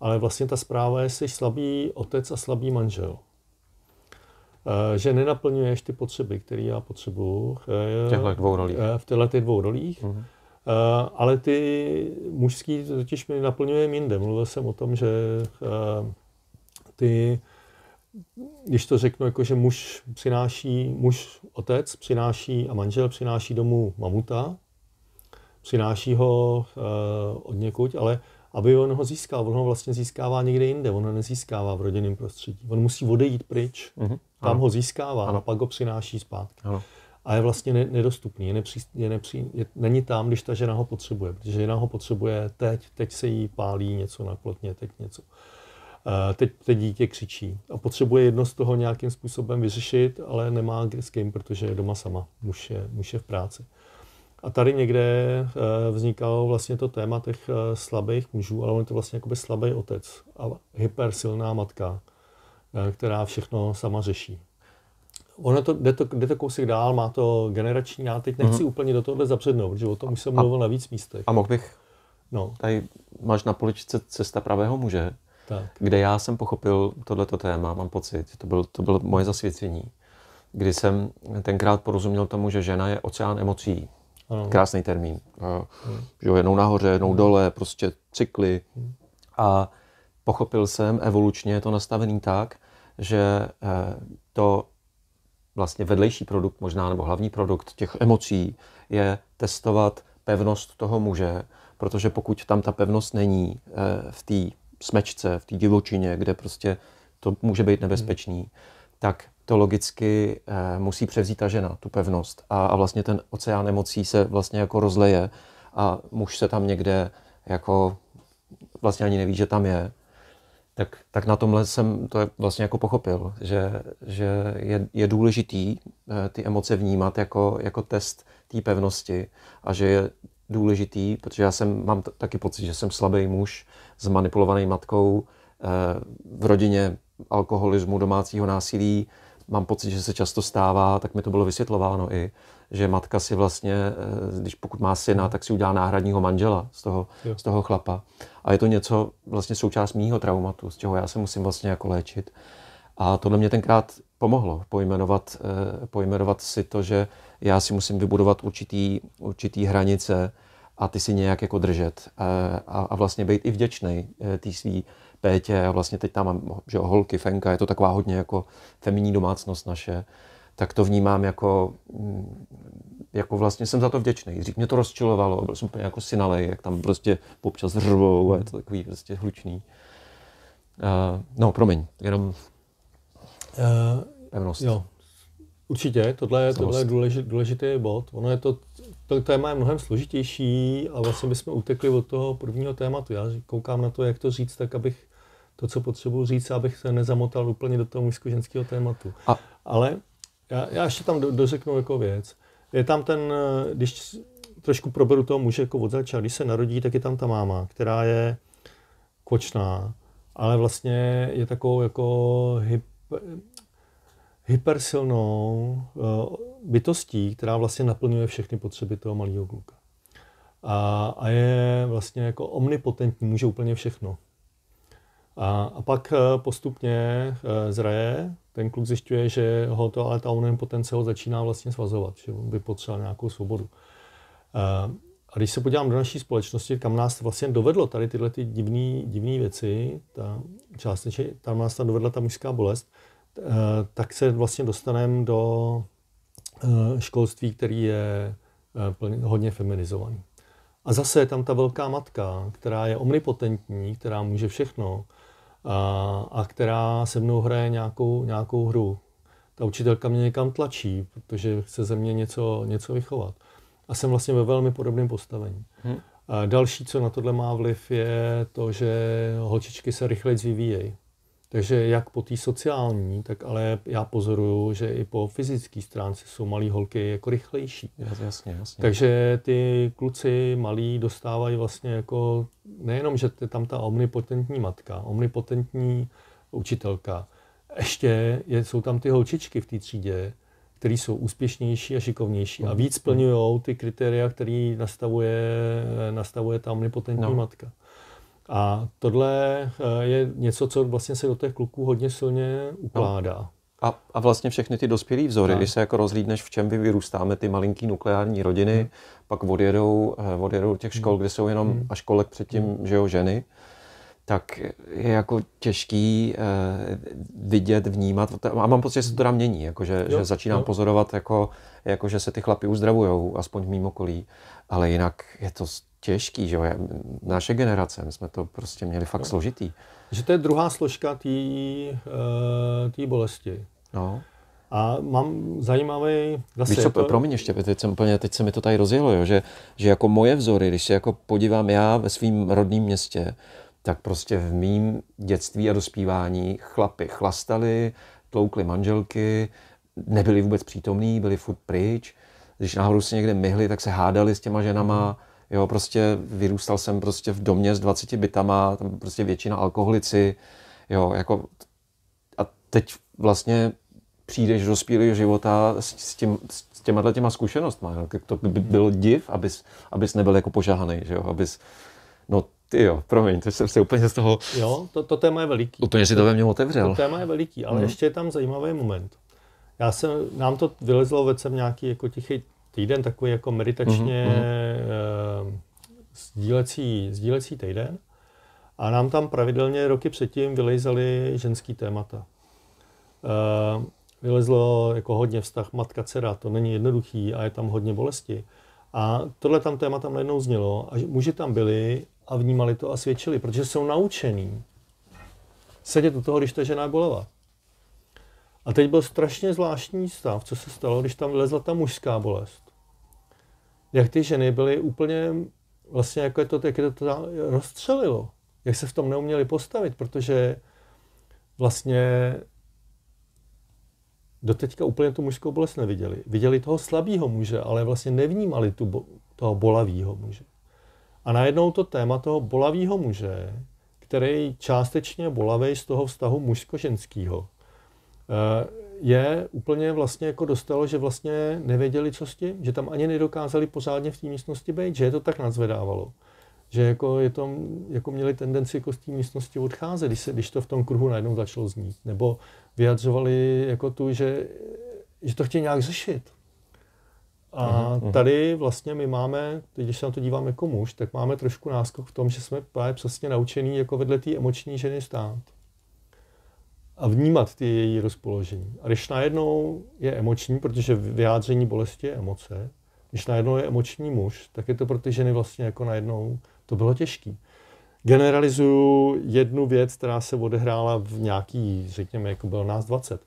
Ale vlastně ta zpráva je, že jsi slabý otec a slabý manžel. Eh, že nenaplňuješ ty potřeby, které já potřebuju. Eh, v těchto dvou rolích. Eh, v těchto dvou rolích. Mm-hmm. Uh, ale ty mužský totiž mi naplňuje jinde. Mluvil jsem o tom, že uh, ty, když to řeknu, jako že muž přináší, muž otec přináší a manžel přináší domů mamuta, přináší ho uh, od někud, ale aby on ho získal. On ho vlastně získává někde jinde, on ho nezískává v rodinném prostředí. On musí odejít pryč, mm-hmm. tam ano. ho získává ano. a pak ho přináší zpátky. Ano. A je vlastně nedostupný, je nepří, je nepří, je, není tam, když ta žena ho potřebuje, protože žena ho potřebuje teď, teď se jí pálí něco na plotně, teď něco. Eh, teď, teď dítě křičí a potřebuje jedno z toho nějakým způsobem vyřešit, ale nemá s kým, protože je doma sama, muž je, muž je v práci. A tady někde eh, vznikalo vlastně to téma těch eh, slabých mužů, ale on je to vlastně jakoby slabý otec a hypersilná matka, eh, která všechno sama řeší. Ono to jde, to, jde to kousek dál, má to generační, já teď nechci mm-hmm. úplně do tohohle zapřednout, protože o tom už jsem mluvil a, na víc místech. A mohl bych, no. tady máš na poličce Cesta pravého muže, tak. kde já jsem pochopil tohleto téma, mám pocit, to bylo, to bylo moje zasvěcení, kdy jsem tenkrát porozuměl tomu, že žena je oceán emocí ano. krásný termín. A, eh, že jo, jednou nahoře, jednou hmm. dole, prostě cykly. A pochopil jsem evolučně to nastavený tak, že eh, to vlastně vedlejší produkt možná, nebo hlavní produkt těch emocí je testovat pevnost toho muže, protože pokud tam ta pevnost není eh, v té smečce, v té divočině, kde prostě to může být nebezpečný, hmm. tak to logicky eh, musí převzít ta žena, tu pevnost. A, a vlastně ten oceán emocí se vlastně jako rozleje a muž se tam někde jako vlastně ani neví, že tam je. Tak, tak na tomhle jsem to je vlastně jako pochopil, že, že je, je důležitý eh, ty emoce vnímat jako, jako test té pevnosti a že je důležitý, protože já jsem, mám t- taky pocit, že jsem slabý muž s manipulovaný matkou, eh, v rodině alkoholismu, domácího násilí, mám pocit, že se často stává, tak mi to bylo vysvětlováno i, že matka si vlastně, eh, když pokud má syna, tak si udělá náhradního manžela z toho, z toho chlapa. A je to něco vlastně součást mýho traumatu, z čeho já se musím vlastně jako léčit. A tohle mě tenkrát pomohlo pojmenovat, eh, pojmenovat si to, že já si musím vybudovat určitý, určitý hranice a ty si nějak jako držet eh, a, a vlastně být i vděčný té svý Pétě a vlastně teď tam mám že holky, Fenka, je to taková hodně jako feminní domácnost naše, tak to vnímám jako, mm, jako vlastně jsem za to vděčný. Dřív mě to rozčilovalo, byl jsem úplně jako synalej, jak tam prostě občas řvou a je to takový prostě hlučný. Uh, no, promiň, jenom uh, pevnost. Jo. Určitě, tohle, tohle je důležitý, důležitý bod. Ono je to, to téma je mnohem složitější a vlastně bychom utekli od toho prvního tématu. Já koukám na to, jak to říct, tak abych to, co potřebuji říct, abych se nezamotal úplně do toho mužsko-ženského tématu. A... Ale já, já ještě tam do, dořeknu jako věc. Je tam ten, eh, když trošku proberu toho muže jako od začátku, když se narodí, tak je tam ta máma, která je kočná, ale vlastně je takovou jako hyp, hypersilnou eh, bytostí, která vlastně naplňuje všechny potřeby toho malého kluka. A, a je vlastně jako omnipotentní, může úplně všechno. A, a pak e, postupně e, zraje, ten kluk zjišťuje, že ho to ale ta onen ho začíná vlastně svazovat, že on by potřeboval nějakou svobodu. E, a když se podívám do naší společnosti, kam nás vlastně dovedlo tady tyhle ty divné věci, ta, částečně tam nás tam dovedla ta mužská bolest, tak se vlastně dostaneme do školství, který je plně, hodně feminizovaný. A zase je tam ta velká matka, která je omnipotentní, která může všechno, a, a která se mnou hraje nějakou, nějakou hru. Ta učitelka mě někam tlačí, protože chce ze mě něco, něco vychovat. A jsem vlastně ve velmi podobném postavení. Hmm. A další, co na tohle má vliv, je to, že holčičky se rychleji vyvíjejí. Takže jak po té sociální, tak ale já pozoruju, že i po fyzické stránce jsou malé holky jako rychlejší. Jasně, jasně. Takže ty kluci malí dostávají vlastně jako nejenom, že je tam ta omnipotentní matka, omnipotentní učitelka, ještě je, jsou tam ty holčičky v té třídě, které jsou úspěšnější a šikovnější a mm. víc mm. splňují ty kritéria, které nastavuje, nastavuje ta omnipotentní no. matka. A tohle eh, je něco, co vlastně se do těch kluků hodně silně ukládá. A, a vlastně všechny ty dospělé vzory, tak. když se jako rozlídneš, v čem vy vyrůstáme, ty malinký nukleární rodiny, hmm. pak odjedou, eh, odjedou těch škol, hmm. kde jsou jenom hmm. až kolek předtím, hmm. že jo, ženy, tak je jako těžký uh, vidět, vnímat. A mám pocit, že se to tam mění, jako že, jo, že začínám jo. pozorovat, jako, jako že se ty chlapy uzdravujou, aspoň v mým okolí, ale jinak je to těžký, že jo? Naše generace, my jsme to prostě měli fakt no. složitý. Že to je druhá složka té eh, bolesti. No. A mám zajímavý... Zase Víš co, to... Jako- promiň ještě, teď, jsem úplně, teď se mi to tady rozjelo, jo, že, že jako moje vzory, když se jako podívám já ve svém rodném městě, tak prostě v mým dětství a dospívání chlapy chlastali, tloukli manželky, nebyli vůbec přítomní, byli furt pryč. Když náhodou se někde myhli, tak se hádali s těma ženama. Mm Jo, prostě vyrůstal jsem prostě v domě s 20 bytama, tam prostě většina alkoholici, jo, jako a teď vlastně přijdeš do spílého života s, s, tím, s těma těma zkušenostma, tak to by byl div, abys, abys nebyl jako požáhaný, že jo, abys, no ty jo, promiň, to jsem se úplně z toho... Jo, to, to téma je veliký. Úplně si to ve mně otevřel. To téma je veliký, ale hmm. ještě je tam zajímavý moment. Já jsem, nám to vylezlo ve nějaký jako tichý, týden takový jako meditačně mm-hmm. uh, sdílecí, sdílecí týden. A nám tam pravidelně roky předtím vylejzaly ženský témata. Uh, vylezlo jako hodně vztah matka-dcera, to není jednoduchý a je tam hodně bolesti. A tohle tam téma tam najednou znělo a muži tam byli a vnímali to a svědčili, protože jsou naučený sedět u toho, když ta žena je bolela. A teď byl strašně zvláštní stav, co se stalo, když tam vylezla ta mužská bolest jak ty ženy byly úplně, vlastně jako je to, jak je to, to rozstřelilo, jak se v tom neuměli postavit, protože vlastně do teďka úplně tu mužskou bolest neviděli. Viděli toho slabého muže, ale vlastně nevnímali tu bo, toho bolavého muže. A najednou to téma toho bolavého muže, který částečně bolavej z toho vztahu mužsko ženskýho eh, je úplně vlastně jako dostalo, že vlastně nevěděli, co s tím, že tam ani nedokázali pořádně v té místnosti být, že je to tak nadzvedávalo. Že jako, je to, jako měli tendenci jako z té místnosti odcházet, když, se, když to v tom kruhu najednou začalo znít. Nebo vyjadřovali jako tu, že, že to chtějí nějak řešit. A mhm, mhm. tady vlastně my máme, teď když se na to dívám jako muž, tak máme trošku náskok v tom, že jsme právě přesně naučený jako vedle té emoční ženy stát a vnímat ty její rozpoložení. A když najednou je emoční, protože vyjádření bolesti je emoce, když najednou je emoční muž, tak je to pro ty ženy vlastně jako najednou to bylo těžké. Generalizuju jednu věc, která se odehrála v nějaký, řekněme, jako byl nás 20.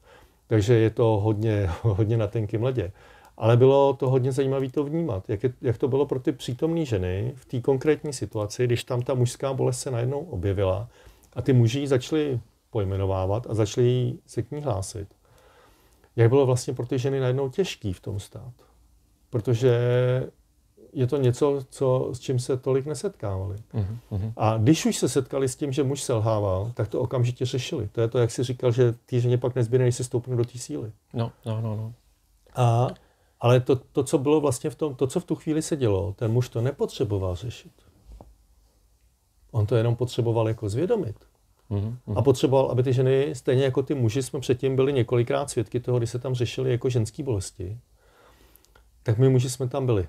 Takže je to hodně, hodně na tenkém ledě. Ale bylo to hodně zajímavé to vnímat, jak, je, jak to bylo pro ty přítomné ženy v té konkrétní situaci, když tam ta mužská bolest se najednou objevila a ty muži začali pojmenovávat a začali se k ní hlásit, jak bylo vlastně pro ty ženy najednou těžký v tom stát. Protože je to něco, co, s čím se tolik nesetkávali. Uh-huh. A když už se setkali s tím, že muž selhával, tak to okamžitě řešili. To je to, jak si říkal, že ty ženě pak nezbírají se stoupnou do té síly. No, no, no. no. A, ale to, to, co bylo vlastně v tom, to, co v tu chvíli se dělo, ten muž to nepotřeboval řešit. On to jenom potřeboval jako zvědomit. Uhum. Mhm. A potřeboval, aby ty ženy, stejně jako ty muži, jsme předtím byli několikrát svědky toho, kdy se tam řešili jako ženské bolesti, tak my muži jsme tam byli.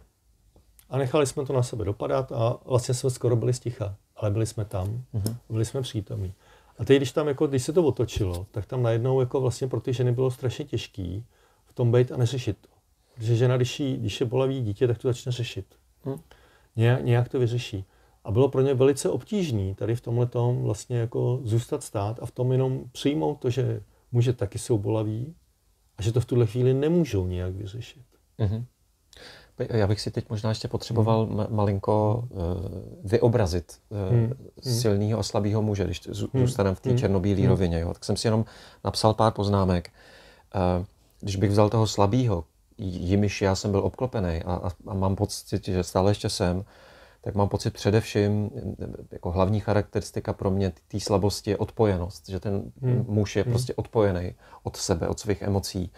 A nechali jsme to na sebe dopadat a vlastně jsme skoro byli sticha, ale byli jsme tam, uhum. byli jsme přítomní. A teď, když tam jako, když se to otočilo, tak tam najednou jako vlastně pro ty ženy bylo strašně těžké v tom být a neřešit to. Protože žena, když, jí, když je bolavý dítě, tak to začne řešit. Hmm. Nějak, nějak to vyřeší. A bylo pro ně velice obtížné tady v tomhle tom vlastně jako zůstat stát a v tom jenom přijmout to, že muže taky jsou bolaví a že to v tuhle chvíli nemůžou nějak vyřešit. Mm-hmm. Já bych si teď možná ještě potřeboval hmm. malinko uh, vyobrazit uh, hmm. silného a slabého muže, když mhm. zůstaneme v té mhm. černobílé hmm. rovině. Jo? Tak jsem si jenom napsal pár poznámek. Uh, když bych vzal toho slabého, jimiž já jsem byl obklopený a, a, a mám pocit, že stále ještě jsem, tak mám pocit především, jako hlavní charakteristika pro mě té slabosti je odpojenost, že ten hmm. muž je hmm. prostě odpojený od sebe, od svých emocí.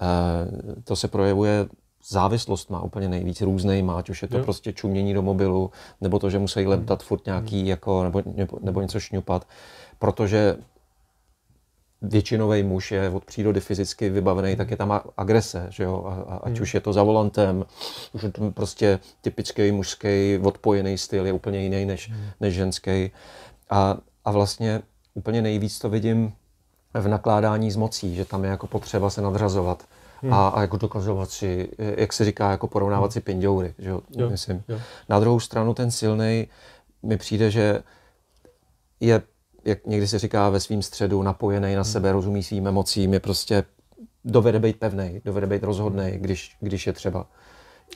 E, to se projevuje závislost má úplně nejvíc různý ať už je to jo. prostě čumění do mobilu, nebo to, že musí leptat hmm. furt nějaký, hmm. jako, nebo, nebo, nebo něco šňupat, protože většinový muž je od přírody fyzicky vybavený, tak je tam agrese, že jo? A, a, ať hmm. už je to za volantem, už prostě typický mužský odpojený styl je úplně jiný než, hmm. než ženský. A, a vlastně úplně nejvíc to vidím v nakládání s mocí, že tam je jako potřeba se nadřazovat hmm. a, a jako dokazovat si, jak se říká, jako porovnávat hmm. si pindoury, že jo, jo myslím. Jo. Na druhou stranu ten silný mi přijde, že je jak někdy se říká, ve svém středu, napojený na sebe, hmm. rozumí svým emocím, je prostě dovede být pevný, dovede být rozhodný, když, když je třeba.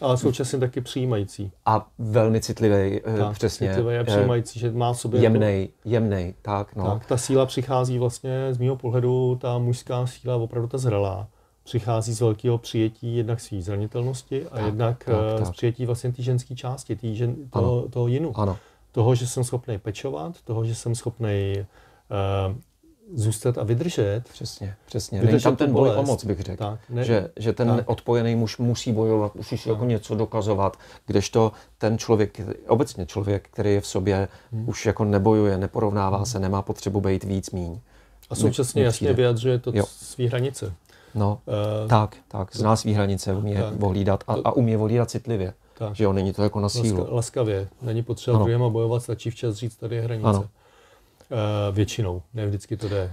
Ale současně taky přijímající. A velmi citlivý, eh, tak, přesně. Citlivý a eh, přijímající, že má v sobě. Jako jemnej, jako... jemnej, tak no. Tak, ta síla přichází vlastně, z mého pohledu, ta mužská síla, opravdu ta zrelá, přichází z velkého přijetí jednak své zranitelnosti a tak, jednak tak, eh, tak. z přijetí vlastně té ženské části, tý žen, toho, toho jinu. Ano toho, že jsem schopný pečovat, toho, že jsem schopný uh, eh, zůstat a vydržet. Přesně, přesně. Vydržet Není tam ten boj o moc, bych řekl. Tak, ne, že, že ten tak. odpojený muž musí bojovat, musí si jako něco dokazovat, kdežto ten člověk, obecně člověk, který je v sobě, hmm. už jako nebojuje, neporovnává hmm. se, nemá potřebu být víc míň. A současně ne, jasně vyjadřuje to své hranice. No, uh, tak, tak, zná svý hranice, umí je vohlídat a, a umí vohlídat citlivě. Tak. Že jo, není to jako na sílu. Laska, laskavě, není potřeba ano. druhýma bojovat, stačí včas říct, tady je hranice. Ano. E, většinou, ne vždycky to jde.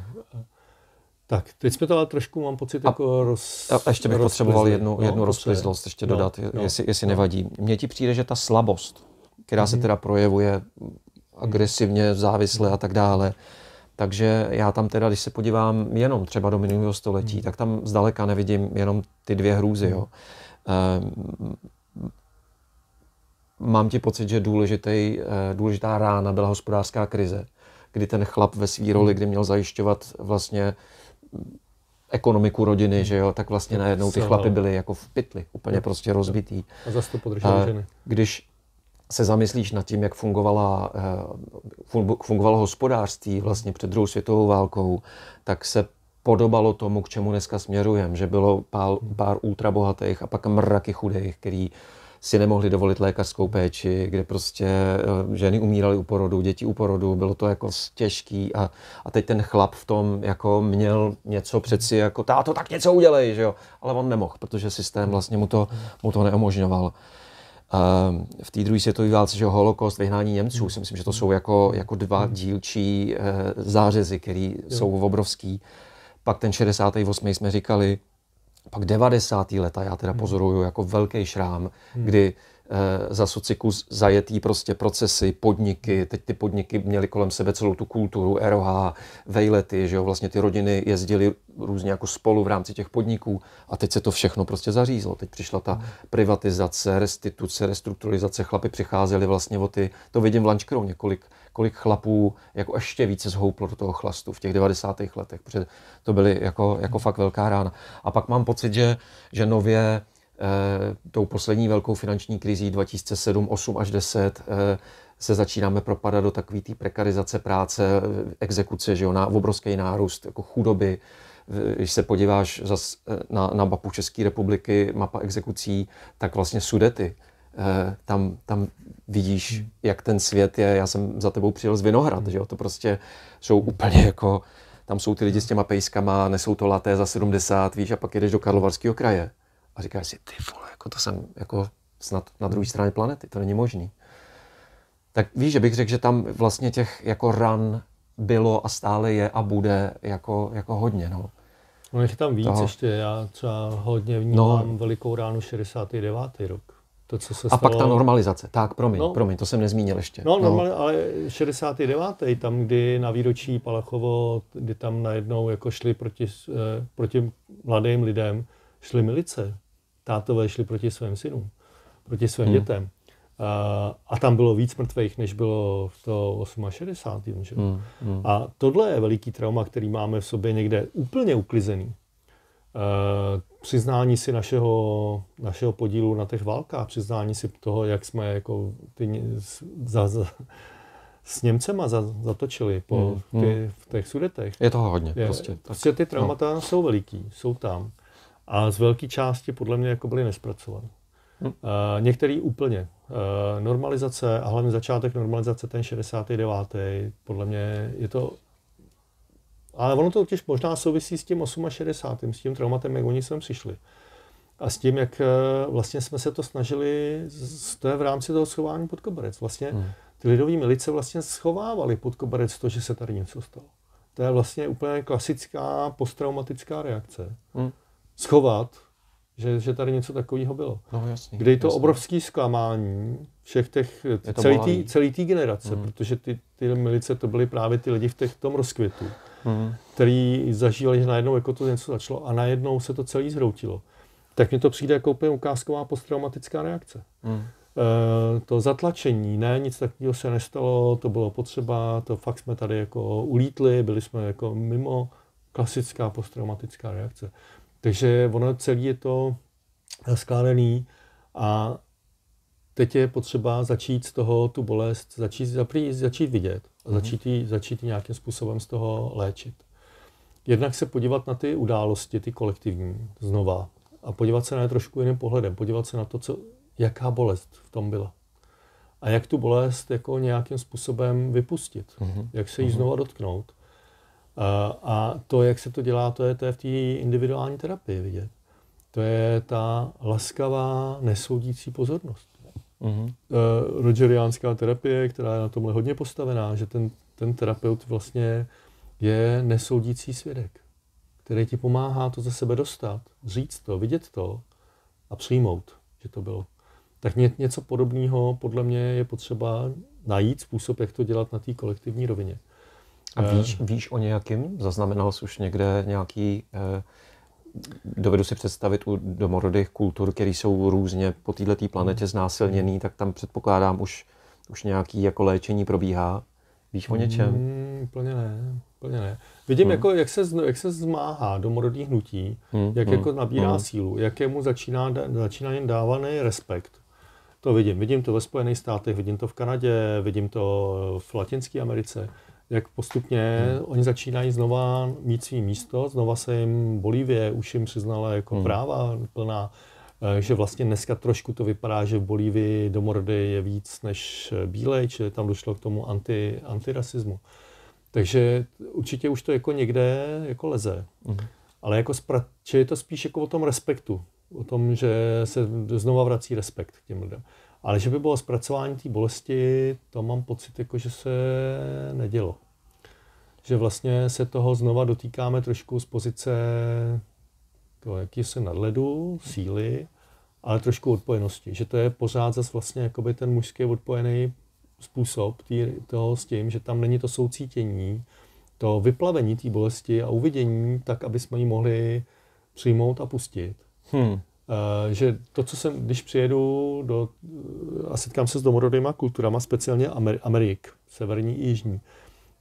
Tak, teď jsme to ale trošku, mám pocit, jako roz... A ještě bych potřeboval jednu, no, jednu rozplizlost ještě no, dodat, no, jestli, jestli no. nevadí. Mně ti přijde, že ta slabost, která mm-hmm. se mhm. teda projevuje agresivně, závisle a tak dále, takže já tam teda, když se podívám jenom třeba do minulého století, mm. tak tam zdaleka nevidím jenom ty dvě hrůzy. Jo. Mhm. Ehm, mám ti pocit, že důležitý, eh, důležitá rána byla hospodářská krize, kdy ten chlap ve svý roli, kdy měl zajišťovat vlastně mm, ekonomiku rodiny, že jo, tak vlastně najednou ty chlapy no. byly jako v pytli, úplně prostě rozbitý. A zase to podržel eh, ženy. Když se zamyslíš nad tím, jak fungovala, eh, fungovalo hospodářství vlastně před druhou světovou válkou, tak se podobalo tomu, k čemu dneska směrujeme, že bylo pár, pár ultrabohatých a pak mraky chudých, který uh, si nemohli dovolit lékařskou péči, kde prostě eh, ženy umíraly u porodu, děti u porodu, bylo to jako těžký a, a teď ten chlap v tom jako měl něco přeci jako táto, tak něco udělej, že jo, ale on nemohl, protože systém vlastně mu to, mu to neumožňoval eh, v té druhé světové válce, že holokost, vyhnání Němců, si myslím, že to jsou jako, jako dva hmm. dílčí eh, zářezy, které jsou obrovský. Pak ten 68. jsme říkali, pak 90. leta já teda hmm. pozoruju jako velký šrám, hmm. kdy Eh, za sociku zajetý prostě procesy, podniky, teď ty podniky měly kolem sebe celou tu kulturu, ROH, vejlety, že jo, vlastně ty rodiny jezdily různě jako spolu v rámci těch podniků a teď se to všechno prostě zařízlo. Teď přišla ta privatizace, restituce, restrukturalizace, chlapy přicházeli vlastně o ty, to vidím v Lančkrou několik, kolik chlapů jako ještě více zhouplo do toho chlastu v těch 90. letech, protože to byly jako, jako fakt velká rána. A pak mám pocit, že, že nově Eh, tou poslední velkou finanční krizí 2007, 8 až 10 eh, se začínáme propadat do takové té prekarizace práce, eh, exekuce, že jo, na obrovský nárůst jako chudoby. Když se podíváš zas na, na mapu České republiky, mapa exekucí, tak vlastně sudety. Tam, tam vidíš, hmm. jak ten svět je. Já jsem za tebou přijel z Vinohrad, že jo, to prostě jsou úplně jako, tam jsou ty lidi s těma pejskama, nesou to laté za 70, víš, a pak jedeš do Karlovarského kraje a říkáš si, ty vole, jako to jsem jako snad na druhé straně planety, to není možný. Tak víš, že bych řekl, že tam vlastně těch jako ran bylo a stále je a bude jako, jako hodně. No. No je tam víc Toho. ještě, já třeba hodně no. vnímám no. velikou ránu 69. rok. To, co se a stalo... pak ta normalizace, tak promiň, no. promiň, to jsem nezmínil ještě. No, no. Normál, ale 69. tam, kdy na výročí Palachovo, kdy tam najednou jako šli proti, eh, proti mladým lidem, šli milice tátové šli proti svým synům, proti svým hmm. dětem. A, a tam bylo víc mrtvých, než bylo v to 68. Že? Hmm, hmm. A tohle je veliký trauma, který máme v sobě někde úplně uklizený. A, přiznání si našeho, našeho podílu na těch válkách, přiznání si toho, jak jsme jako ty, za, za, s Němcema za, zatočili po, hmm, hmm, ty, v těch sudetech. Je toho hodně. Je, prostě. prostě ty traumata no. jsou veliký, jsou tam a z velké části podle mě jako byly nespracované. Hmm. Uh, eh, některý úplně. Uh, normalizace a hlavně začátek normalizace, ten 69. podle mě je to ale ono to totiž možná souvisí s tím 68. s tím traumatem, jak oni sem přišli. A s tím, jak eh, vlastně jsme se to snažili, to je v rámci toho schování pod koberec. Vlastně hmm. ty lidové milice vlastně schovávali pod koberec to, že se tady něco stalo. To je vlastně úplně klasická posttraumatická reakce. Hmm schovat, že, že tady něco takového bylo. No, jasný, Kde je to jasný. obrovský zklamání všech těch, celý tý, celý tý generace, mm. protože ty, ty milice to byly právě ty lidi v těch, tom rozkvětu, mm. který zažívali, že najednou jako to něco začalo a najednou se to celý zhroutilo. Tak mi to přijde jako úplně ukázková posttraumatická reakce. Mm. E, to zatlačení, ne, nic takového se nestalo, to bylo potřeba, to fakt jsme tady jako ulítli, byli jsme jako mimo klasická posttraumatická reakce. Takže ono celý je to skálený a teď je potřeba začít z toho tu bolest, začít, zaprý, začít vidět a mm-hmm. začít ji začít jí nějakým způsobem z toho léčit. Jednak se podívat na ty události, ty kolektivní, znova a podívat se na ně trošku jiným pohledem, podívat se na to, co, jaká bolest v tom byla. A jak tu bolest jako nějakým způsobem vypustit, mm-hmm. jak se jí mm-hmm. znova dotknout. A to, jak se to dělá, to je, to je v té individuální terapii vidět. To je ta laskavá, nesoudící pozornost. Mm-hmm. E, Rogeriánská terapie, která je na tomhle hodně postavená, že ten, ten terapeut vlastně je nesoudící svědek, který ti pomáhá to ze sebe dostat, říct to, vidět to a přijmout, že to bylo. Tak ně, něco podobného podle mě je potřeba najít způsob, jak to dělat na té kolektivní rovině. A eh, víš, víš o nějakým? Zaznamenal jsi už někde nějaký... Eh, dovedu si představit u domorodých kultur, které jsou různě po této planetě hmm. znásilněný, tak tam předpokládám už, už nějaký jako léčení probíhá. Víš o něčem? Mm, úplně ne, úplně ne. Vidím, hmm. jako, jak, se, jak se zmáhá domorodý hnutí, hmm. jak hmm. jako nabírá hmm. sílu, jakému začíná, začíná jen dávaný respekt. To vidím. Vidím to ve Spojených státech, vidím to v Kanadě, vidím to v Latinské Americe jak postupně hmm. oni začínají znova mít svý místo, znova se jim Bolívie už jim přiznala jako hmm. práva plná, eh, že vlastně dneska trošku to vypadá, že v Bolívii do mordy je víc než bílej, čili tam došlo k tomu anti, antirasismu. Takže určitě už to jako někde jako leze. Hmm. Ale jako spra- je to spíš jako o tom respektu, o tom, že se znova vrací respekt k těm lidem. Ale že by bylo zpracování té bolesti, to mám pocit, jako že se nedělo. Že vlastně se toho znova dotýkáme trošku z pozice toho jakýsi nadledu, síly, ale trošku odpojenosti. Že to je pořád zase vlastně jakoby ten mužský odpojený způsob tý, toho s tím, že tam není to soucítění, to vyplavení té bolesti a uvidění tak, aby jsme ji mohli přijmout a pustit. Hmm. Eh, že to, co jsem, když přijedu do, eh, a setkám se s domorodýma kulturama, speciálně Amer, Amerik, severní i jižní,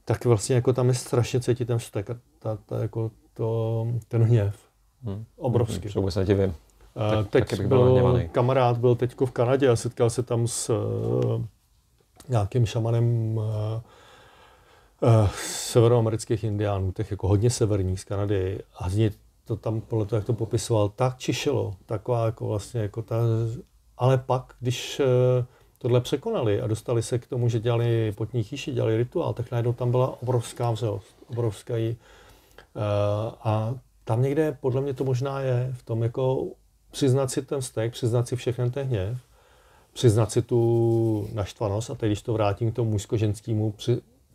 tak vlastně jako tam je strašně cítit ten vztek a ta, ta, jako to, ten hněv. Hmm. Obrovský. Hmm, vůbec nedivím. Eh, tak, teď byl, byl kamarád byl teď v Kanadě a setkal se tam s uh, nějakým šamanem uh, uh, severoamerických indiánů, těch jako hodně severních z Kanady a z něj to tam podle toho, jak to popisoval, tak čišelo, taková jako vlastně jako ta, ale pak, když eh, tohle překonali a dostali se k tomu, že dělali potní chýši, dělali rituál, tak najednou tam byla obrovská vřelost, obrovská jí, eh, a tam někde podle mě to možná je v tom jako přiznat si ten vztek, přiznat si všechny ten hněv, přiznat si tu naštvanost a teď, když to vrátím k tomu mužsko-ženskému,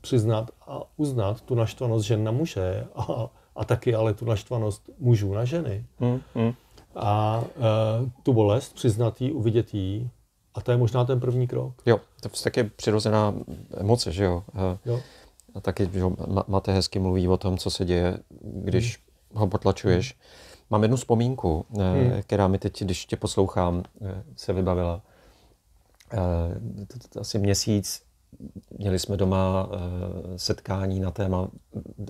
přiznat a uznat tu naštvanost žen na muže a a taky ale tu naštvanost mužů na ženy. Hmm, hmm. A e, tu bolest přiznat jí, uvidět jí, a to je možná ten první krok. Jo, to je taky přirozená emoce, že jo. E, jo. A taky, že jo, máte hezky mluví o tom, co se děje, když hmm. ho potlačuješ. Hmm. Mám jednu vzpomínku, e, hmm. která mi teď, když tě poslouchám, e, se vybavila. E, to, to, to asi měsíc Měli jsme doma eh, setkání na téma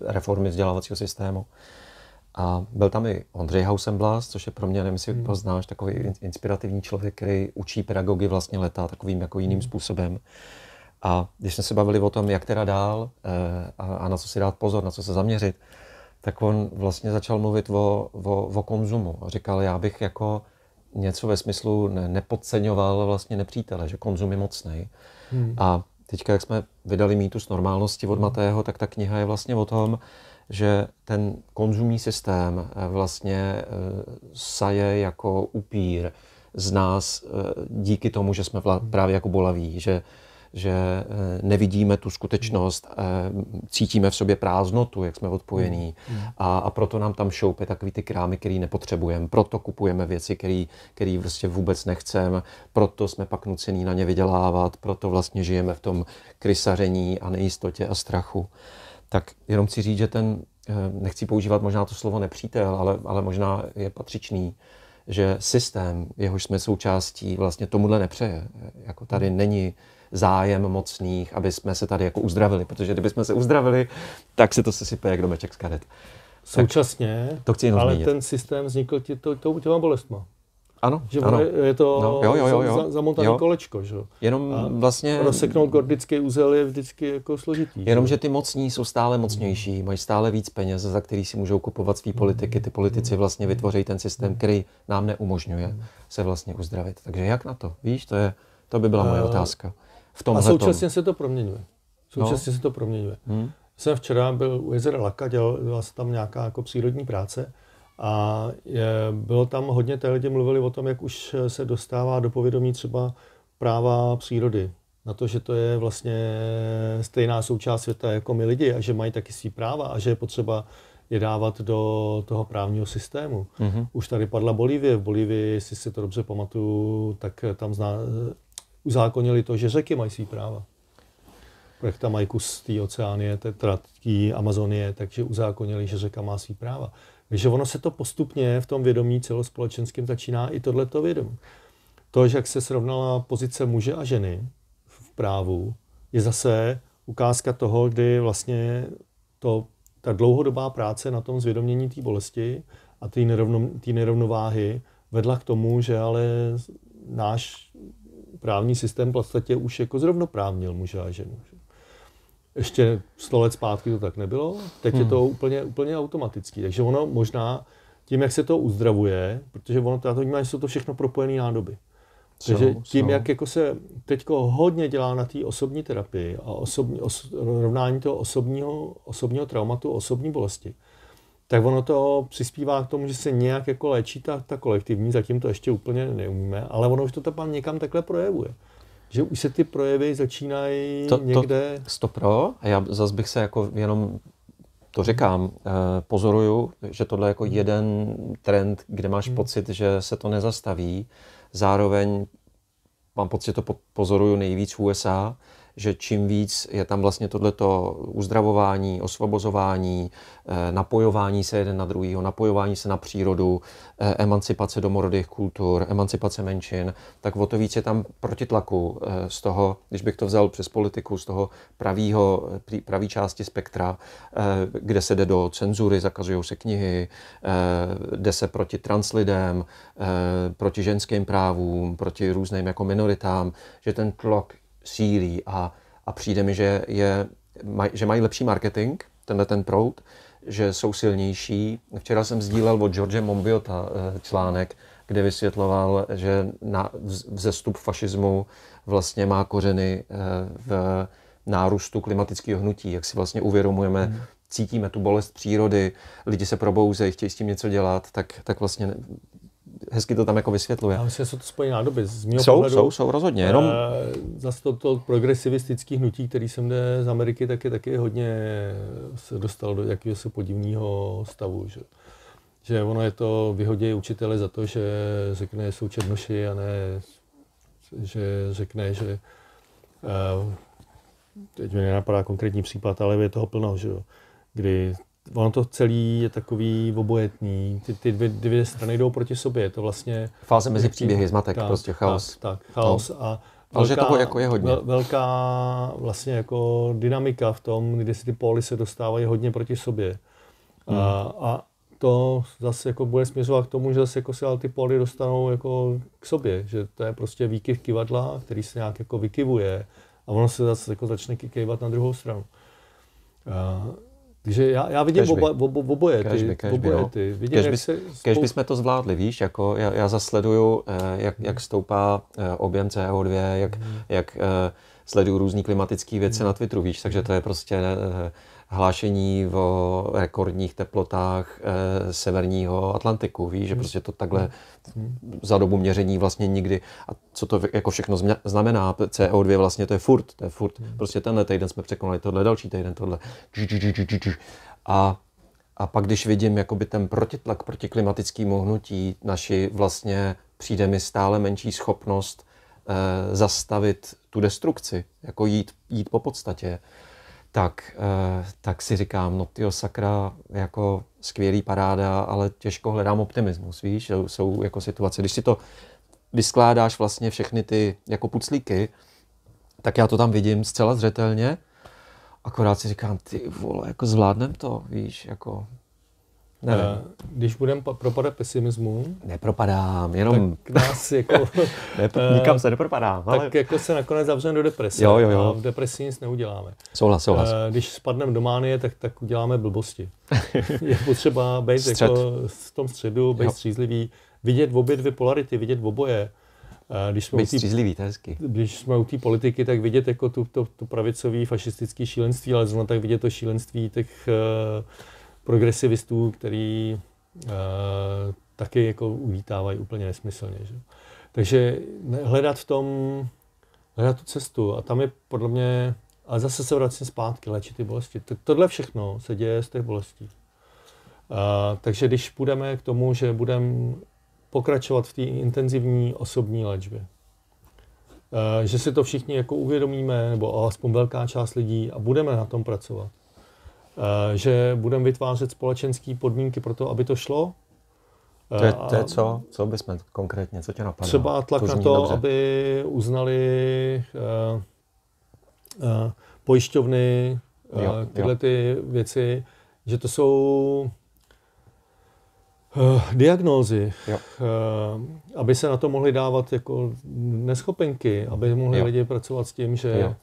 reformy vzdělávacího systému. A byl tam i Ondřej Hausenblas, což je pro mě, nevím, jestli hmm. znáš, takový inspirativní člověk, který učí pedagogy vlastně leta takovým jako jiným hmm. způsobem. A když jsme se bavili o tom, jak teda dál eh, a, a na co si dát pozor, na co se zaměřit, tak on vlastně začal mluvit o, o, o konzumu. Říkal, já bych jako něco ve smyslu ne, nepodceňoval vlastně nepřítele, že konzum je mocný. Hmm. A teďka, jak jsme vydali mýtus normálnosti od mhm. Matého, tak ta kniha je vlastně o tom, že ten konzumní systém eh, vlastně eh, saje jako upír z nás eh, díky tomu, že jsme mhm. právě jako bolaví, že že eh, nevidíme tu skutečnost, eh, cítíme v sobě prázdnotu, jak jsme odpojení hmm. Hmm. a, a proto nám tam šoupe takový ty krámy, který nepotřebujeme, proto kupujeme věci, který, který vlastně vůbec nechceme, proto jsme pak nucený na ně vydělávat, proto vlastně žijeme v tom krysaření a nejistotě a strachu. Tak jenom chci říct, že ten, eh, nechci používat možná to slovo nepřítel, ale, ale možná je patřičný, že systém, jehož jsme součástí, vlastně tomuhle nepřeje. Jako tady hmm. není zájem mocných, aby jsme se tady jako uzdravili, protože kdyby jsme se uzdravili, tak se to sesype jak domeček z karet. Současně, tak to chci ale zmínit. ten systém vznikl tě, to, to, těma bolestma. Ano, že ano. je to no, jo, jo, jo, jo. zamontané jo. kolečko, že? Jenom a vlastně... Rozseknout gordický úzel je vždycky jako složitý. Jenom, že? že ty mocní jsou stále mocnější, mají stále víc peněz, za který si můžou kupovat svý politiky. Ty politici vlastně vytvoří ten systém, který nám neumožňuje se vlastně uzdravit. Takže jak na to? Víš, to, je, to by byla moje eh, otázka v tomhle. A současně se to proměňuje. Současně no. se to proměňuje. Hmm. Jsem včera byl u jezera Laka, dělal, dělala se tam nějaká jako přírodní práce a je, bylo tam hodně, té lidi mluvili o tom, jak už se dostává do povědomí třeba práva přírody, na to, že to je vlastně stejná součást světa jako my lidi a že mají taky svý práva a že je potřeba je dávat do toho právního systému. Mm-hmm. Už tady padla Bolívie. V Bolívii, jestli si to dobře pamatuju, tak tam zná, uzákonili to, že řeky mají svý práva. tam mají kus té oceánie, teda té Amazonie, takže uzákonili, že řeka má svý práva. Takže ono se to postupně v tom vědomí celospolečenském začíná i tohleto vědomí. To, že jak se srovnala pozice muže a ženy v právu, je zase ukázka toho, kdy vlastně to, ta dlouhodobá práce na tom zvědomění té bolesti a té nerovno, nerovnováhy vedla k tomu, že ale náš právní systém v podstatě už jako zrovnoprávnil muže a ženu. Ještě sto let zpátky to tak nebylo, teď hmm. je to úplně, úplně automatický. Takže ono možná tím, jak se to uzdravuje, protože ono, já to vnímám, že jsou to všechno propojené nádoby. Takže tím, jak jako se teď hodně dělá na té osobní terapii a osobní, os, rovnání toho osobního, osobního traumatu, osobní bolesti, tak ono to přispívá k tomu, že se nějak jako léčí ta, ta kolektivní, zatím to ještě úplně neumíme, ale ono už to tam někam takhle projevuje. Že už se ty projevy začínají to, někde... To stopro, a já zase bych se jako jenom to říkám, eh, pozoruju, že tohle je jako hmm. jeden trend, kde máš hmm. pocit, že se to nezastaví. Zároveň mám pocit, že to pozoruju nejvíc v USA, že čím víc je tam vlastně tohleto uzdravování, osvobozování, eh, napojování se jeden na druhýho, napojování se na přírodu, eh, emancipace domorodých kultur, emancipace menšin, tak o to víc je tam protitlaku eh, z toho, když bych to vzal přes politiku, z toho pravýho, pravý části spektra, kde se jde do cenzury, zakazují se knihy, jde se proti translidem, proti ženským právům, proti různým jako minoritám, že ten tlak sílí a, a přijde mi, že, je, maj, že mají lepší marketing, tenhle ten proud, že jsou silnější. Včera jsem sdílel od George Mombiota eh, článek, kde vysvětloval, že na vzestup fašismu vlastně má kořeny eh, v nárůstu klimatického hnutí, jak si vlastně uvědomujeme, mhm. cítíme tu bolest přírody, lidi se probouzejí, chtějí s tím něco dělat, tak, tak vlastně hezky to tam jako vysvětluje. Já myslím, že jsou to spojené nádoby. Z mého jsou, pohledu, jsou, jsou, rozhodně. Jenom... E, eh, zase to, to progresivistické hnutí, který jsem jde z Ameriky, je taky hodně se dostal do jakéhosi podivného stavu. Že? že ono je to, vyhodě učitele za to, že řekne, jsou černoši a ne, že řekne, že uh, teď mi nenapadá konkrétní případ, ale je toho plno, že jo, kdy ono to celý je takový obojetný. Ty, ty dvě, dvě strany jdou proti sobě. Je to vlastně... Fáze mezi příběhy, zmatek, tak, prostě chaos. Tak, tak no. chaos no. a Velká, Ale že toho jako je hodně. Velká vlastně jako dynamika v tom, kdy si ty póly se dostávají hodně proti sobě. Hmm. A, a to zase jako bude směřovat k tomu, že zase jako se ale ty póly dostanou jako k sobě, že to je prostě výkyv kivadla, který se nějak jako vykivuje a ono se zase jako začne kikejvat na druhou stranu. A, takže já, já vidím oba, oboje ty. Kežby, kežby, oboje no. ty. Vidím, spou... jsme to zvládli, víš, jako já, já zasleduju, eh, jak, jak mhm. stoupá eh, objem CO2, jak, hmm. jak eh, sleduju různé klimatické věci hmm. na Twitteru, víš, takže to je prostě hlášení o rekordních teplotách e, severního Atlantiku. víš, že hmm. prostě to takhle hmm. za dobu měření vlastně nikdy. A co to jako všechno znamená? CO2 vlastně to je furt, to je furt. Hmm. Prostě tenhle týden jsme překonali tohle, další týden tohle. A a pak, když vidím jakoby ten protitlak proti klimatickému hnutí, naši vlastně přijde mi stále menší schopnost e, zastavit tu destrukci, jako jít, jít po podstatě tak, eh, tak si říkám, no tyjo, sakra, jako skvělý paráda, ale těžko hledám optimismus, víš, jsou, jsou jako situace. Když si to vyskládáš vlastně všechny ty jako puclíky, tak já to tam vidím zcela zřetelně, akorát si říkám, ty vole, jako zvládnem to, víš, jako ne. Eh, když budeme propadat pesimismu... Nepropadám, jenom... Tak nás jako... ne, eh, nikam se nepropadám, ale... Tak jako se nakonec zavřeme do deprese. Jo, jo, jo. A v depresi nic neuděláme. Souhlas, souhlas. Eh, když spadneme do mánie, tak, tak uděláme blbosti. Je potřeba být jako Střed. jako v tom středu, být jo. střízlivý, vidět obě dvě polarity, vidět oboje. Když jsme, tý, střízlivý, to hezky. když jsme u té politiky, tak vidět jako tu, to, to pravicové fašistické šílenství, ale zrovna tak vidět to šílenství těch uh, progresivistů, který e, taky jako uvítávají úplně nesmyslně. Že? Takže hledat v tom, hledat tu cestu a tam je podle mě, ale zase se vracím zpátky, léčit ty bolesti. To, tohle všechno se děje z těch bolestí. E, takže když půjdeme k tomu, že budeme pokračovat v té intenzivní osobní léčbě, eh, že si to všichni jako uvědomíme, nebo alespoň velká část lidí a budeme na tom pracovat, Eh, že budeme vytvářet společenské podmínky pro to, aby to šlo. To je, to je eh, co? Co bychom konkrétně, co tě napadlo? Třeba tlak to na to, dobře. aby uznali uh, uh, pojišťovny, uh, tyhle jo. ty věci, že to jsou Uh, diagnózy, Uh, aby se na to mohly dávat jako neschopenky, aby mohli jo. lidi pracovat s tím, že jo.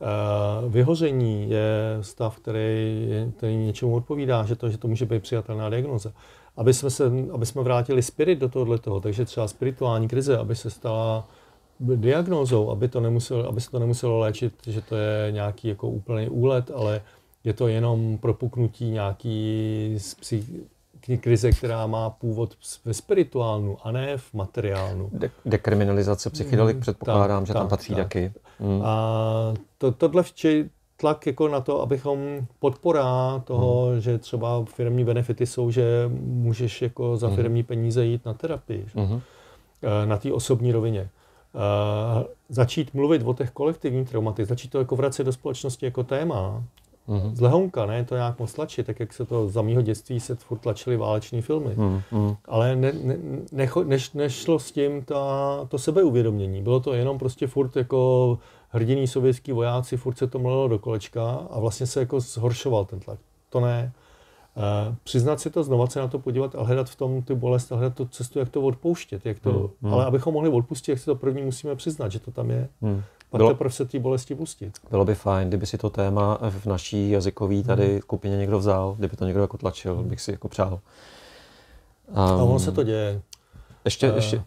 Eh, Vyhoření je stav, který, který něčemu odpovídá, že to, že to může být přijatelná diagnoza. Aby jsme, se, aby jsme vrátili spirit do tohohle toho, takže třeba spirituální krize, aby se stala diagnózou, aby, to nemuselo, aby se to nemuselo léčit, že to je nějaký jako úplný úlet, ale je to jenom propuknutí nějaký psych- krize, která má původ ve spirituálnu a ne v materiálnu. De- dekriminalizace psychedelik, hmm, předpokládám, tak, že tak, tam patří tak. taky. Mm. A to, tohle včetně tlak jako na to, abychom podpora toho, hmm. že třeba firmní benefity jsou, že můžeš jako za mm. firmní peníze jít na terapii, že? Mm-hmm. Eh, na té osobní rovině. A eh, začít mluvit o těch kolektivních traumatech, začít to jako vracet do společnosti jako téma, Mm-hmm. Z lehonka, ne to nějak moc tlačit, tak jak se to za mýho dětství se furt tlačily váleční filmy. Mm-hmm. Ale ne, ne, necho, neš, nešlo s tím ta, to sebeuvědomění. Bylo to jenom prostě furt jako hrdiní sovětský vojáci, furt se to mlelo do kolečka a vlastně se jako zhoršoval ten tlak. To ne. E, přiznat si to, znova se na to podívat a hledat v tom ty bolest a hledat tu cestu, jak to odpouštět. Jak to, mm hmm. Ale abychom mohli odpustit, jak si to první musíme přiznat, že to tam je. Hmm pak bylo, teprve se té bolesti pustit. Bylo by fajn, kdyby si to téma v naší jazykové tady hmm. skupině někdo vzal, kdyby to někdo jako tlačil, hmm. bych si jako přál. Um, a ono se to děje. Ještě, uh, ještě,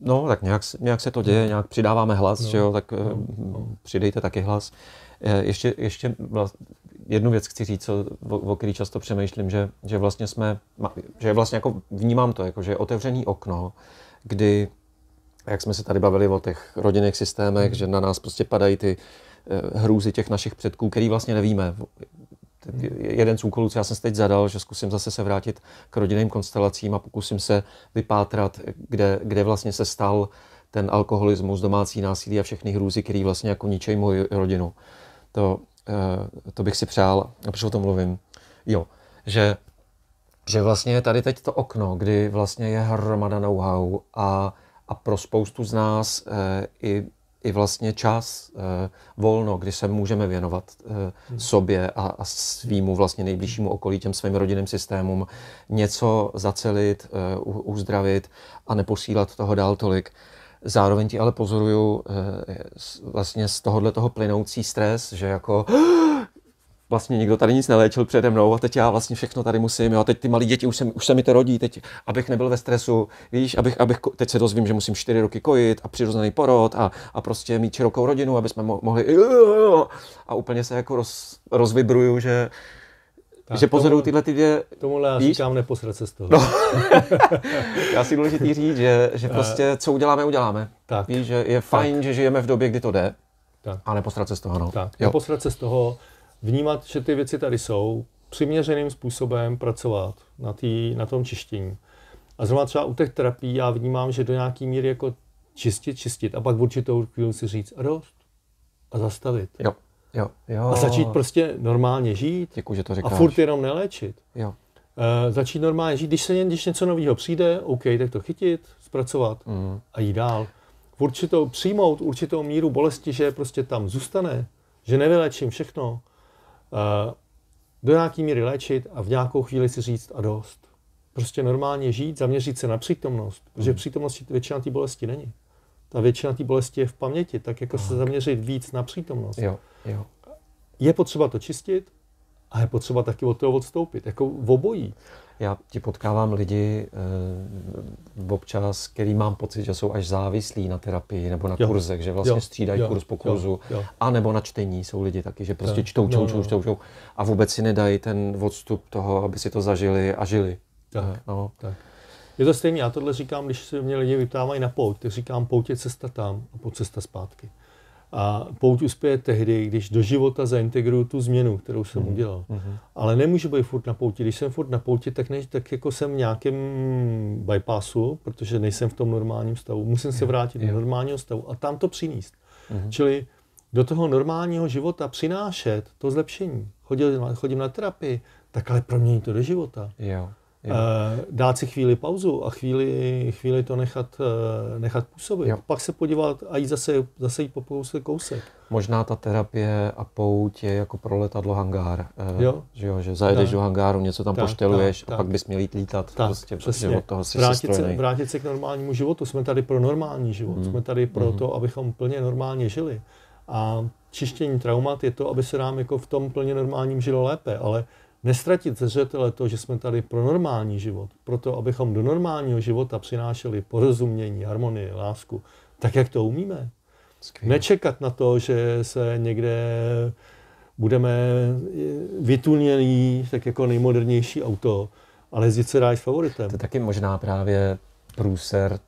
no tak nějak, nějak se to děje, nějak přidáváme hlas, no, že jo, tak no, no. přidejte taky hlas. Eh, ještě, ještě jednu věc chci říct, co, o, o který často přemýšlím, že, že vlastně jsme, že vlastně jako vnímám to, jako, že je otevřený okno, kdy a jak jsme se tady bavili o těch rodinných systémech, že na nás prostě padají ty eh, hrůzy těch našich předků, který vlastně nevíme. Jeden z úkolů, co já jsem si teď zadal, že zkusím zase se vrátit k rodinným konstelacím a pokusím se vypátrat, kde, kde vlastně se stal ten alkoholismus, domácí násilí a všechny hrůzy, který vlastně jako ničej moji rodinu. To, eh, to bych si přál, a proč o tom mluvím? Jo, že, že vlastně je tady teď to okno, kdy vlastně je hromada know-how a a pro spoustu z nás eh, i, i vlastně čas eh, volno, kdy se můžeme věnovat eh, hmm. sobě a, a svýmu vlastně nejbližšímu okolí, těm svým rodinným systémům, něco zacelit, uzdravit a neposílat toho dál tolik. Zároveň ti ale pozoruju vlastně z tohohle toho plynoucí stres, že jako vlastně nikdo tady nic neléčil přede mnou a teď já vlastně všechno tady musím, jo, a teď ty malí děti už se, už se mi to rodí, teď, abych nebyl ve stresu, víš, abych, abych, teď se dozvím, že musím čtyři roky kojit a přirozený porod a, a prostě mít širokou rodinu, aby jsme mohli a úplně se jako roz, rozvibruju, že, tak, že pozoruju tyhle ty dvě... Tomu já víš? říkám neposrat se z toho. No. já si důležitý říct, že, že eh. prostě co uděláme, uděláme. Tak. Víš, že je fajn, tak. že žijeme v době, kdy to jde. Tak. A neposrat se z toho, no. Tak, neposrat se z toho, vnímat, že ty věci tady jsou, přiměřeným způsobem pracovat na, tý, na tom čištění. A zrovna třeba u těch terapií já vnímám, že do nějaký míry jako čistit, čistit a pak v určitou chvíli si říct a dost a zastavit. Jo, jo, jo. A začít prostě normálně žít. Děkuji, že to říkáš. A furt jenom neléčit. Jo. E, začít normálně žít, když se jen, když něco nového přijde, OK, tak to chytit, zpracovat mm. a jít dál. V určitou, přijmout určitou míru bolesti, že prostě tam zůstane, že nevylečím všechno, Eh, do nějaké míry léčit a v nějakou chvíli si říct a dost. Prostě normálně žít, zaměřit se na přítomnost, protože hmm. přítomnost většina té bolesti není. Ta většina té bolesti je v paměti, tak jako tak. se hmm. zaměřit víc na přítomnost. Jo, jo. Je potřeba to čistit a je potřeba taky od toho odstoupit, jako v obojí já ti potkávám lidi eh, občas, který mám pocit, že jsou až závislí na terapii nebo na jo. kurzech, že vlastně jo. střídají jo. kurz po kurzu, jo. Jo. a nebo na čtení jsou lidi taky, že prostě čtou, čtou, čtou, čtou, čtou a vůbec si nedají ten odstup toho, aby si to zažili a žili. Tak, no. tak. Je to stejné, já tohle říkám, když se mě lidi vyptávají na pout, tak říkám, pout je cesta tam a pout cesta zpátky. A pouť uspěje tehdy, když do života zaintegruju tu změnu, kterou jsem mm-hmm. udělal. Mm-hmm. Ale nemůžu být furt na pouti. Když jsem furt na pouti, tak, než, tak jako jsem v nějakém bypassu, protože nejsem v tom normálním stavu. Musím se vrátit do normálního stavu a tam to přinést. Mm-hmm. Čili do toho normálního života přinášet to zlepšení. Chodil, chodím na terapii, tak ale promění to do života. Jo. Jo. Eh, dát si chvíli pauzu a chvíli, chvíli to nechat, eh, nechat působit. Jo. Pak se podívat a jít zase, zase jít popoustit kousek. Možná ta terapie a pout je jako pro letadlo hangár. Eh, jo. Že, jo, že zajedeš tak. do hangáru, něco tam tak, pošteluješ tak, a tak. pak bys měl jít lítat. Tak, prostě, přesně. od toho vrátit, se, vrátit se k normálnímu životu. Jsme tady pro normální život. Hmm. Jsme tady pro hmm. to, abychom plně normálně žili. A čištění traumat je to, aby se nám jako v tom plně normálním žilo lépe, ale nestratit ze zřetele to, že jsme tady pro normální život, proto abychom do normálního života přinášeli porozumění, harmonii, lásku, tak jak to umíme. Skvěle. Nečekat na to, že se někde budeme eh, vytunělí, tak jako nejmodernější auto, ale jezdit se dá s favoritem. To je taky možná právě průser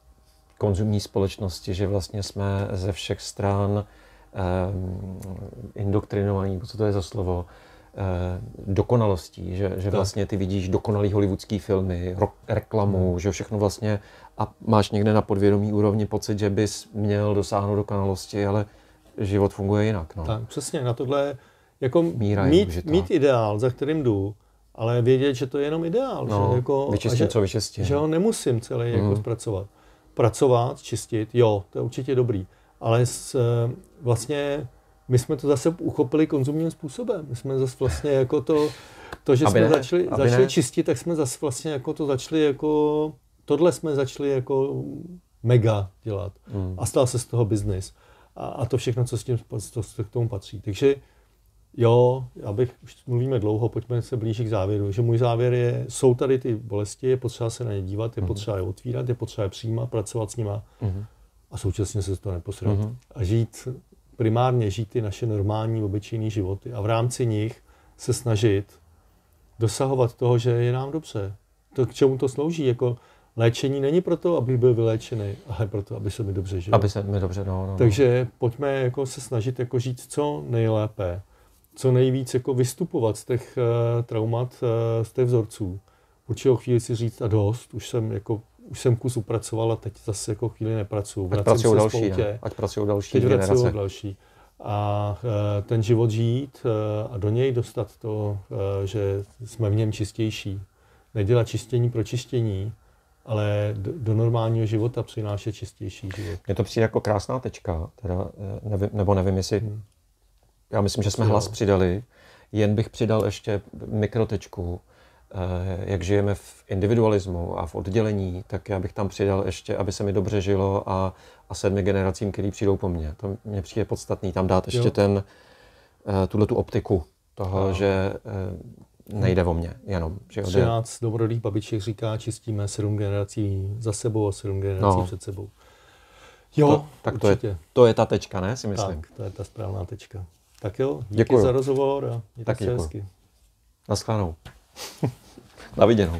konzumní společnosti, že vlastně jsme ze všech stran eh, indoktrinovaní, co to je za slovo, Eh, dokonalostí, že, že vlastně ty vidíš dokonalý hollywoodský filmy, ro- reklamu, hmm. že všechno vlastně a máš někde na podvědomí úrovni pocit, že bys měl dosáhnout dokonalosti, ale život funguje jinak. No. Tak, přesně, na tohle jako Míra mít, důležitá. mít ideál, za kterým jdu, ale vědět, že to je jenom ideál. No, že, jako, vyčistím, že, co vyčistím. Že ho nemusím celý jako hmm. jako zpracovat. Pracovat, čistit, jo, to je určitě dobrý, ale s, eh, vlastně my jsme to zase uchopili konzumním způsobem. My jsme zase vlastně jako to, to že aby jsme ne, začali, začali čistit, tak jsme zase vlastně jako to začali jako, tohle jsme začali jako mega dělat. Mm. A stal se z toho biznis. A, a to všechno, co s tím to, to k tomu patří. Takže jo, abych, už mluvíme dlouho, pojďme se blížit k závěru, že můj závěr je, jsou tady ty bolesti, je potřeba se na ně dívat, je mm. potřeba je otvírat, je potřeba je přijímat, pracovat s nima mm. a současně se to toho neposrat. Mm. A žít primárně žít ty naše normální, obyčejné životy a v rámci nich se snažit dosahovat toho, že je nám dobře. To, k čemu to slouží? Jako léčení není proto, aby byl vyléčený, ale proto, aby se mi dobře žil. Aby se mi dobře, no, no, no. Takže pojďme jako se snažit jako žít co nejlépe, co nejvíc jako vystupovat z těch uh, traumat, uh, z těch vzorců. Určitou chvíli si říct a dost, už jsem jako už jsem kus upracoval a teď zase jako chvíli nepracuju. Ať pracují další, Ať pracují další teď generace. další. A e, ten život žít e, a do něj dostat to, e, že jsme v něm čistější. Nedělat čištění pro čištění, ale do, do normálního života přinášet čistější život. Je to přijde jako krásná tečka, teda, nevím, nebo nevím, jestli... Hmm. Já myslím, že jsme hlas přidali, jen bych přidal ještě mikrotečku, Eh, jak žijeme v individualismu a v oddělení, tak já bych tam přidal ještě, aby se mi dobře žilo a, a sedmi generacím, který přijdou po mně. To mě přijde podstatný, tam dát ještě jo. ten, eh, tuhle tu optiku toho, jo. že eh, nejde o mě jenom. Že 13 jde... dobrodých babiček říká, čistíme sedm generací za sebou a sedm generací no. před sebou. Jo, to, tak to je, to je ta tečka, ne, si myslím. Tak, to je ta správná tečka. Tak jo, díky děkuju. za rozhovor a mějte tak se hezky. Naschledanou. Na viděnou.